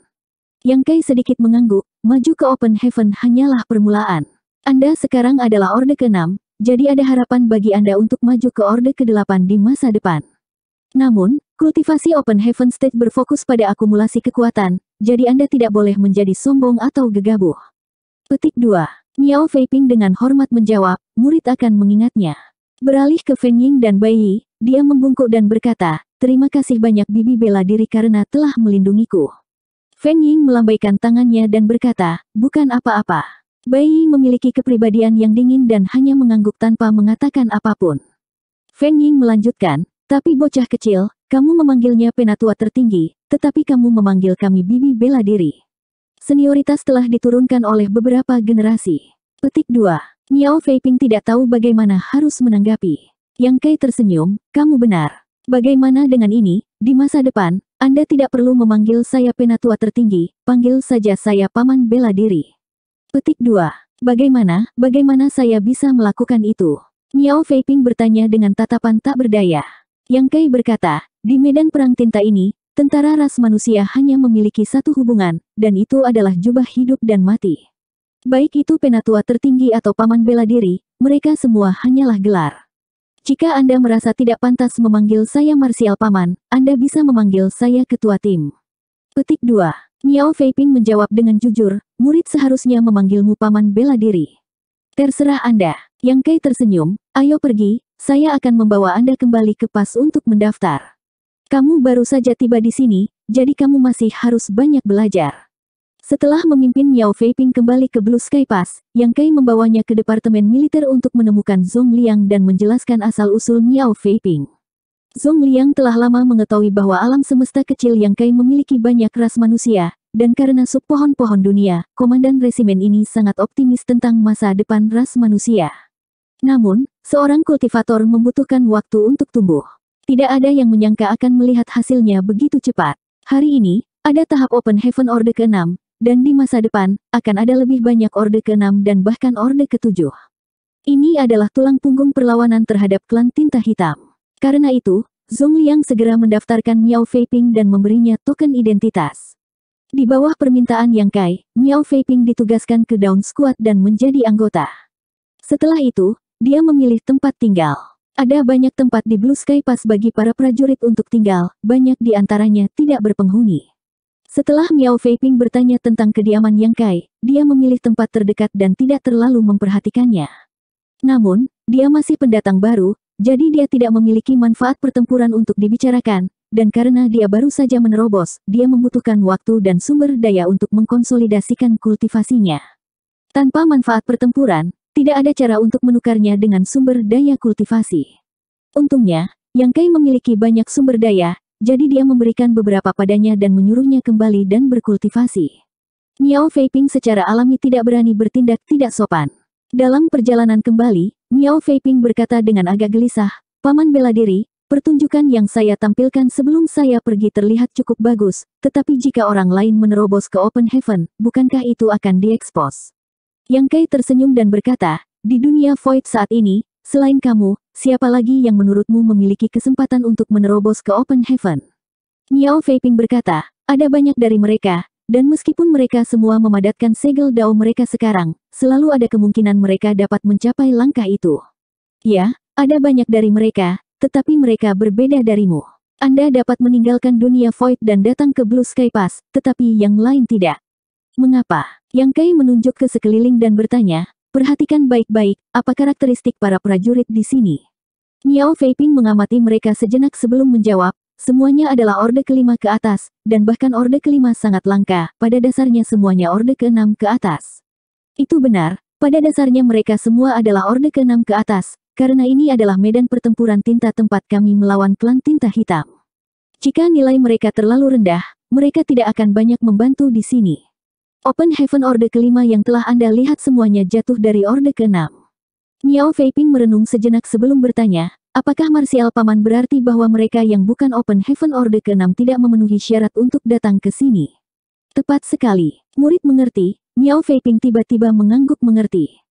S1: Yang Kai sedikit mengangguk, maju ke Open Heaven hanyalah permulaan. Anda sekarang adalah Orde ke-6, jadi ada harapan bagi Anda untuk maju ke Orde ke-8 di masa depan. Namun, kultivasi Open Heaven State berfokus pada akumulasi kekuatan, jadi Anda tidak boleh menjadi sombong atau gegabah. Petik 2. Miao Feiping dengan hormat menjawab, murid akan mengingatnya. Beralih ke Feng Ying dan Bai Yi, dia membungkuk dan berkata, terima kasih banyak bibi bela diri karena telah melindungiku. Feng Ying melambaikan tangannya dan berkata, bukan apa-apa. Bai Yi memiliki kepribadian yang dingin dan hanya mengangguk tanpa mengatakan apapun. Feng Ying melanjutkan, tapi bocah kecil, kamu memanggilnya penatua tertinggi, tetapi kamu memanggil kami bibi bela diri. Senioritas telah diturunkan oleh beberapa generasi. Petik 2. Miao Feiping tidak tahu bagaimana harus menanggapi. Yang Kai tersenyum, kamu benar. Bagaimana dengan ini, di masa depan, Anda tidak perlu memanggil saya penatua tertinggi, panggil saja saya paman bela diri. Petik 2. Bagaimana, bagaimana saya bisa melakukan itu? Miao Feiping bertanya dengan tatapan tak berdaya. Yang Kai berkata, di medan perang tinta ini, Tentara ras manusia hanya memiliki satu hubungan, dan itu adalah jubah hidup dan mati. Baik itu penatua tertinggi atau paman bela diri, mereka semua hanyalah gelar. Jika Anda merasa tidak pantas memanggil saya Marsial Paman, Anda bisa memanggil saya Ketua Tim. Petik 2. Miao Feiping menjawab dengan jujur, murid seharusnya memanggilmu Paman bela diri. Terserah Anda. Yang Kai tersenyum, ayo pergi, saya akan membawa Anda kembali ke pas untuk mendaftar. Kamu baru saja tiba di sini, jadi kamu masih harus banyak belajar. Setelah memimpin Miao Feiping kembali ke Blue Sky Pass, Yang Kai membawanya ke Departemen Militer untuk menemukan Zhong Liang dan menjelaskan asal-usul Miao Feiping. Zhong Liang telah lama mengetahui bahwa alam semesta kecil Yang Kai memiliki banyak ras manusia, dan karena sub pohon-pohon dunia, Komandan Resimen ini sangat optimis tentang masa depan ras manusia. Namun, seorang kultivator membutuhkan waktu untuk tumbuh. Tidak ada yang menyangka akan melihat hasilnya begitu cepat. Hari ini, ada tahap Open Heaven Orde ke-6, dan di masa depan, akan ada lebih banyak Orde ke-6 dan bahkan Orde ke-7. Ini adalah tulang punggung perlawanan terhadap klan tinta hitam. Karena itu, Zhong Liang segera mendaftarkan Miao Feiping dan memberinya token identitas. Di bawah permintaan Yang Kai, Miao Feiping ditugaskan ke Down Squad dan menjadi anggota. Setelah itu, dia memilih tempat tinggal. Ada banyak tempat di Blue Sky Pass bagi para prajurit untuk tinggal, banyak di antaranya tidak berpenghuni. Setelah Miao Feiping bertanya tentang kediaman Yang Kai, dia memilih tempat terdekat dan tidak terlalu memperhatikannya. Namun, dia masih pendatang baru, jadi dia tidak memiliki manfaat pertempuran untuk dibicarakan, dan karena dia baru saja menerobos, dia membutuhkan waktu dan sumber daya untuk mengkonsolidasikan kultivasinya. Tanpa manfaat pertempuran, tidak ada cara untuk menukarnya dengan sumber daya kultivasi. Untungnya, Yang Kai memiliki banyak sumber daya, jadi dia memberikan beberapa padanya dan menyuruhnya kembali dan berkultivasi. Miao Feiping secara alami tidak berani bertindak tidak sopan. Dalam perjalanan kembali, Miao Feiping berkata dengan agak gelisah, Paman bela diri, pertunjukan yang saya tampilkan sebelum saya pergi terlihat cukup bagus, tetapi jika orang lain menerobos ke open heaven, bukankah itu akan diekspos? Yang Kai tersenyum dan berkata, di dunia void saat ini, selain kamu, siapa lagi yang menurutmu memiliki kesempatan untuk menerobos ke open heaven? Miao Vaping berkata, ada banyak dari mereka, dan meskipun mereka semua memadatkan segel dao mereka sekarang, selalu ada kemungkinan mereka dapat mencapai langkah itu. Ya, ada banyak dari mereka, tetapi mereka berbeda darimu. Anda dapat meninggalkan dunia void dan datang ke Blue Sky Pass, tetapi yang lain tidak. Mengapa? Yang Kai menunjuk ke sekeliling dan bertanya, perhatikan baik-baik, apa karakteristik para prajurit di sini? Niao Feiping mengamati mereka sejenak sebelum menjawab, semuanya adalah orde kelima ke atas, dan bahkan orde kelima sangat langka, pada dasarnya semuanya orde keenam ke atas. Itu benar, pada dasarnya mereka semua adalah orde keenam ke atas, karena ini adalah medan pertempuran tinta tempat kami melawan klan tinta hitam. Jika nilai mereka terlalu rendah, mereka tidak akan banyak membantu di sini. Open Heaven Orde kelima yang telah Anda lihat semuanya jatuh dari Orde keenam. Niao Feiping merenung sejenak sebelum bertanya, apakah Marsial Paman berarti bahwa mereka yang bukan Open Heaven Orde keenam tidak memenuhi syarat untuk datang ke sini? Tepat sekali, murid mengerti, Niao Feiping tiba-tiba mengangguk mengerti.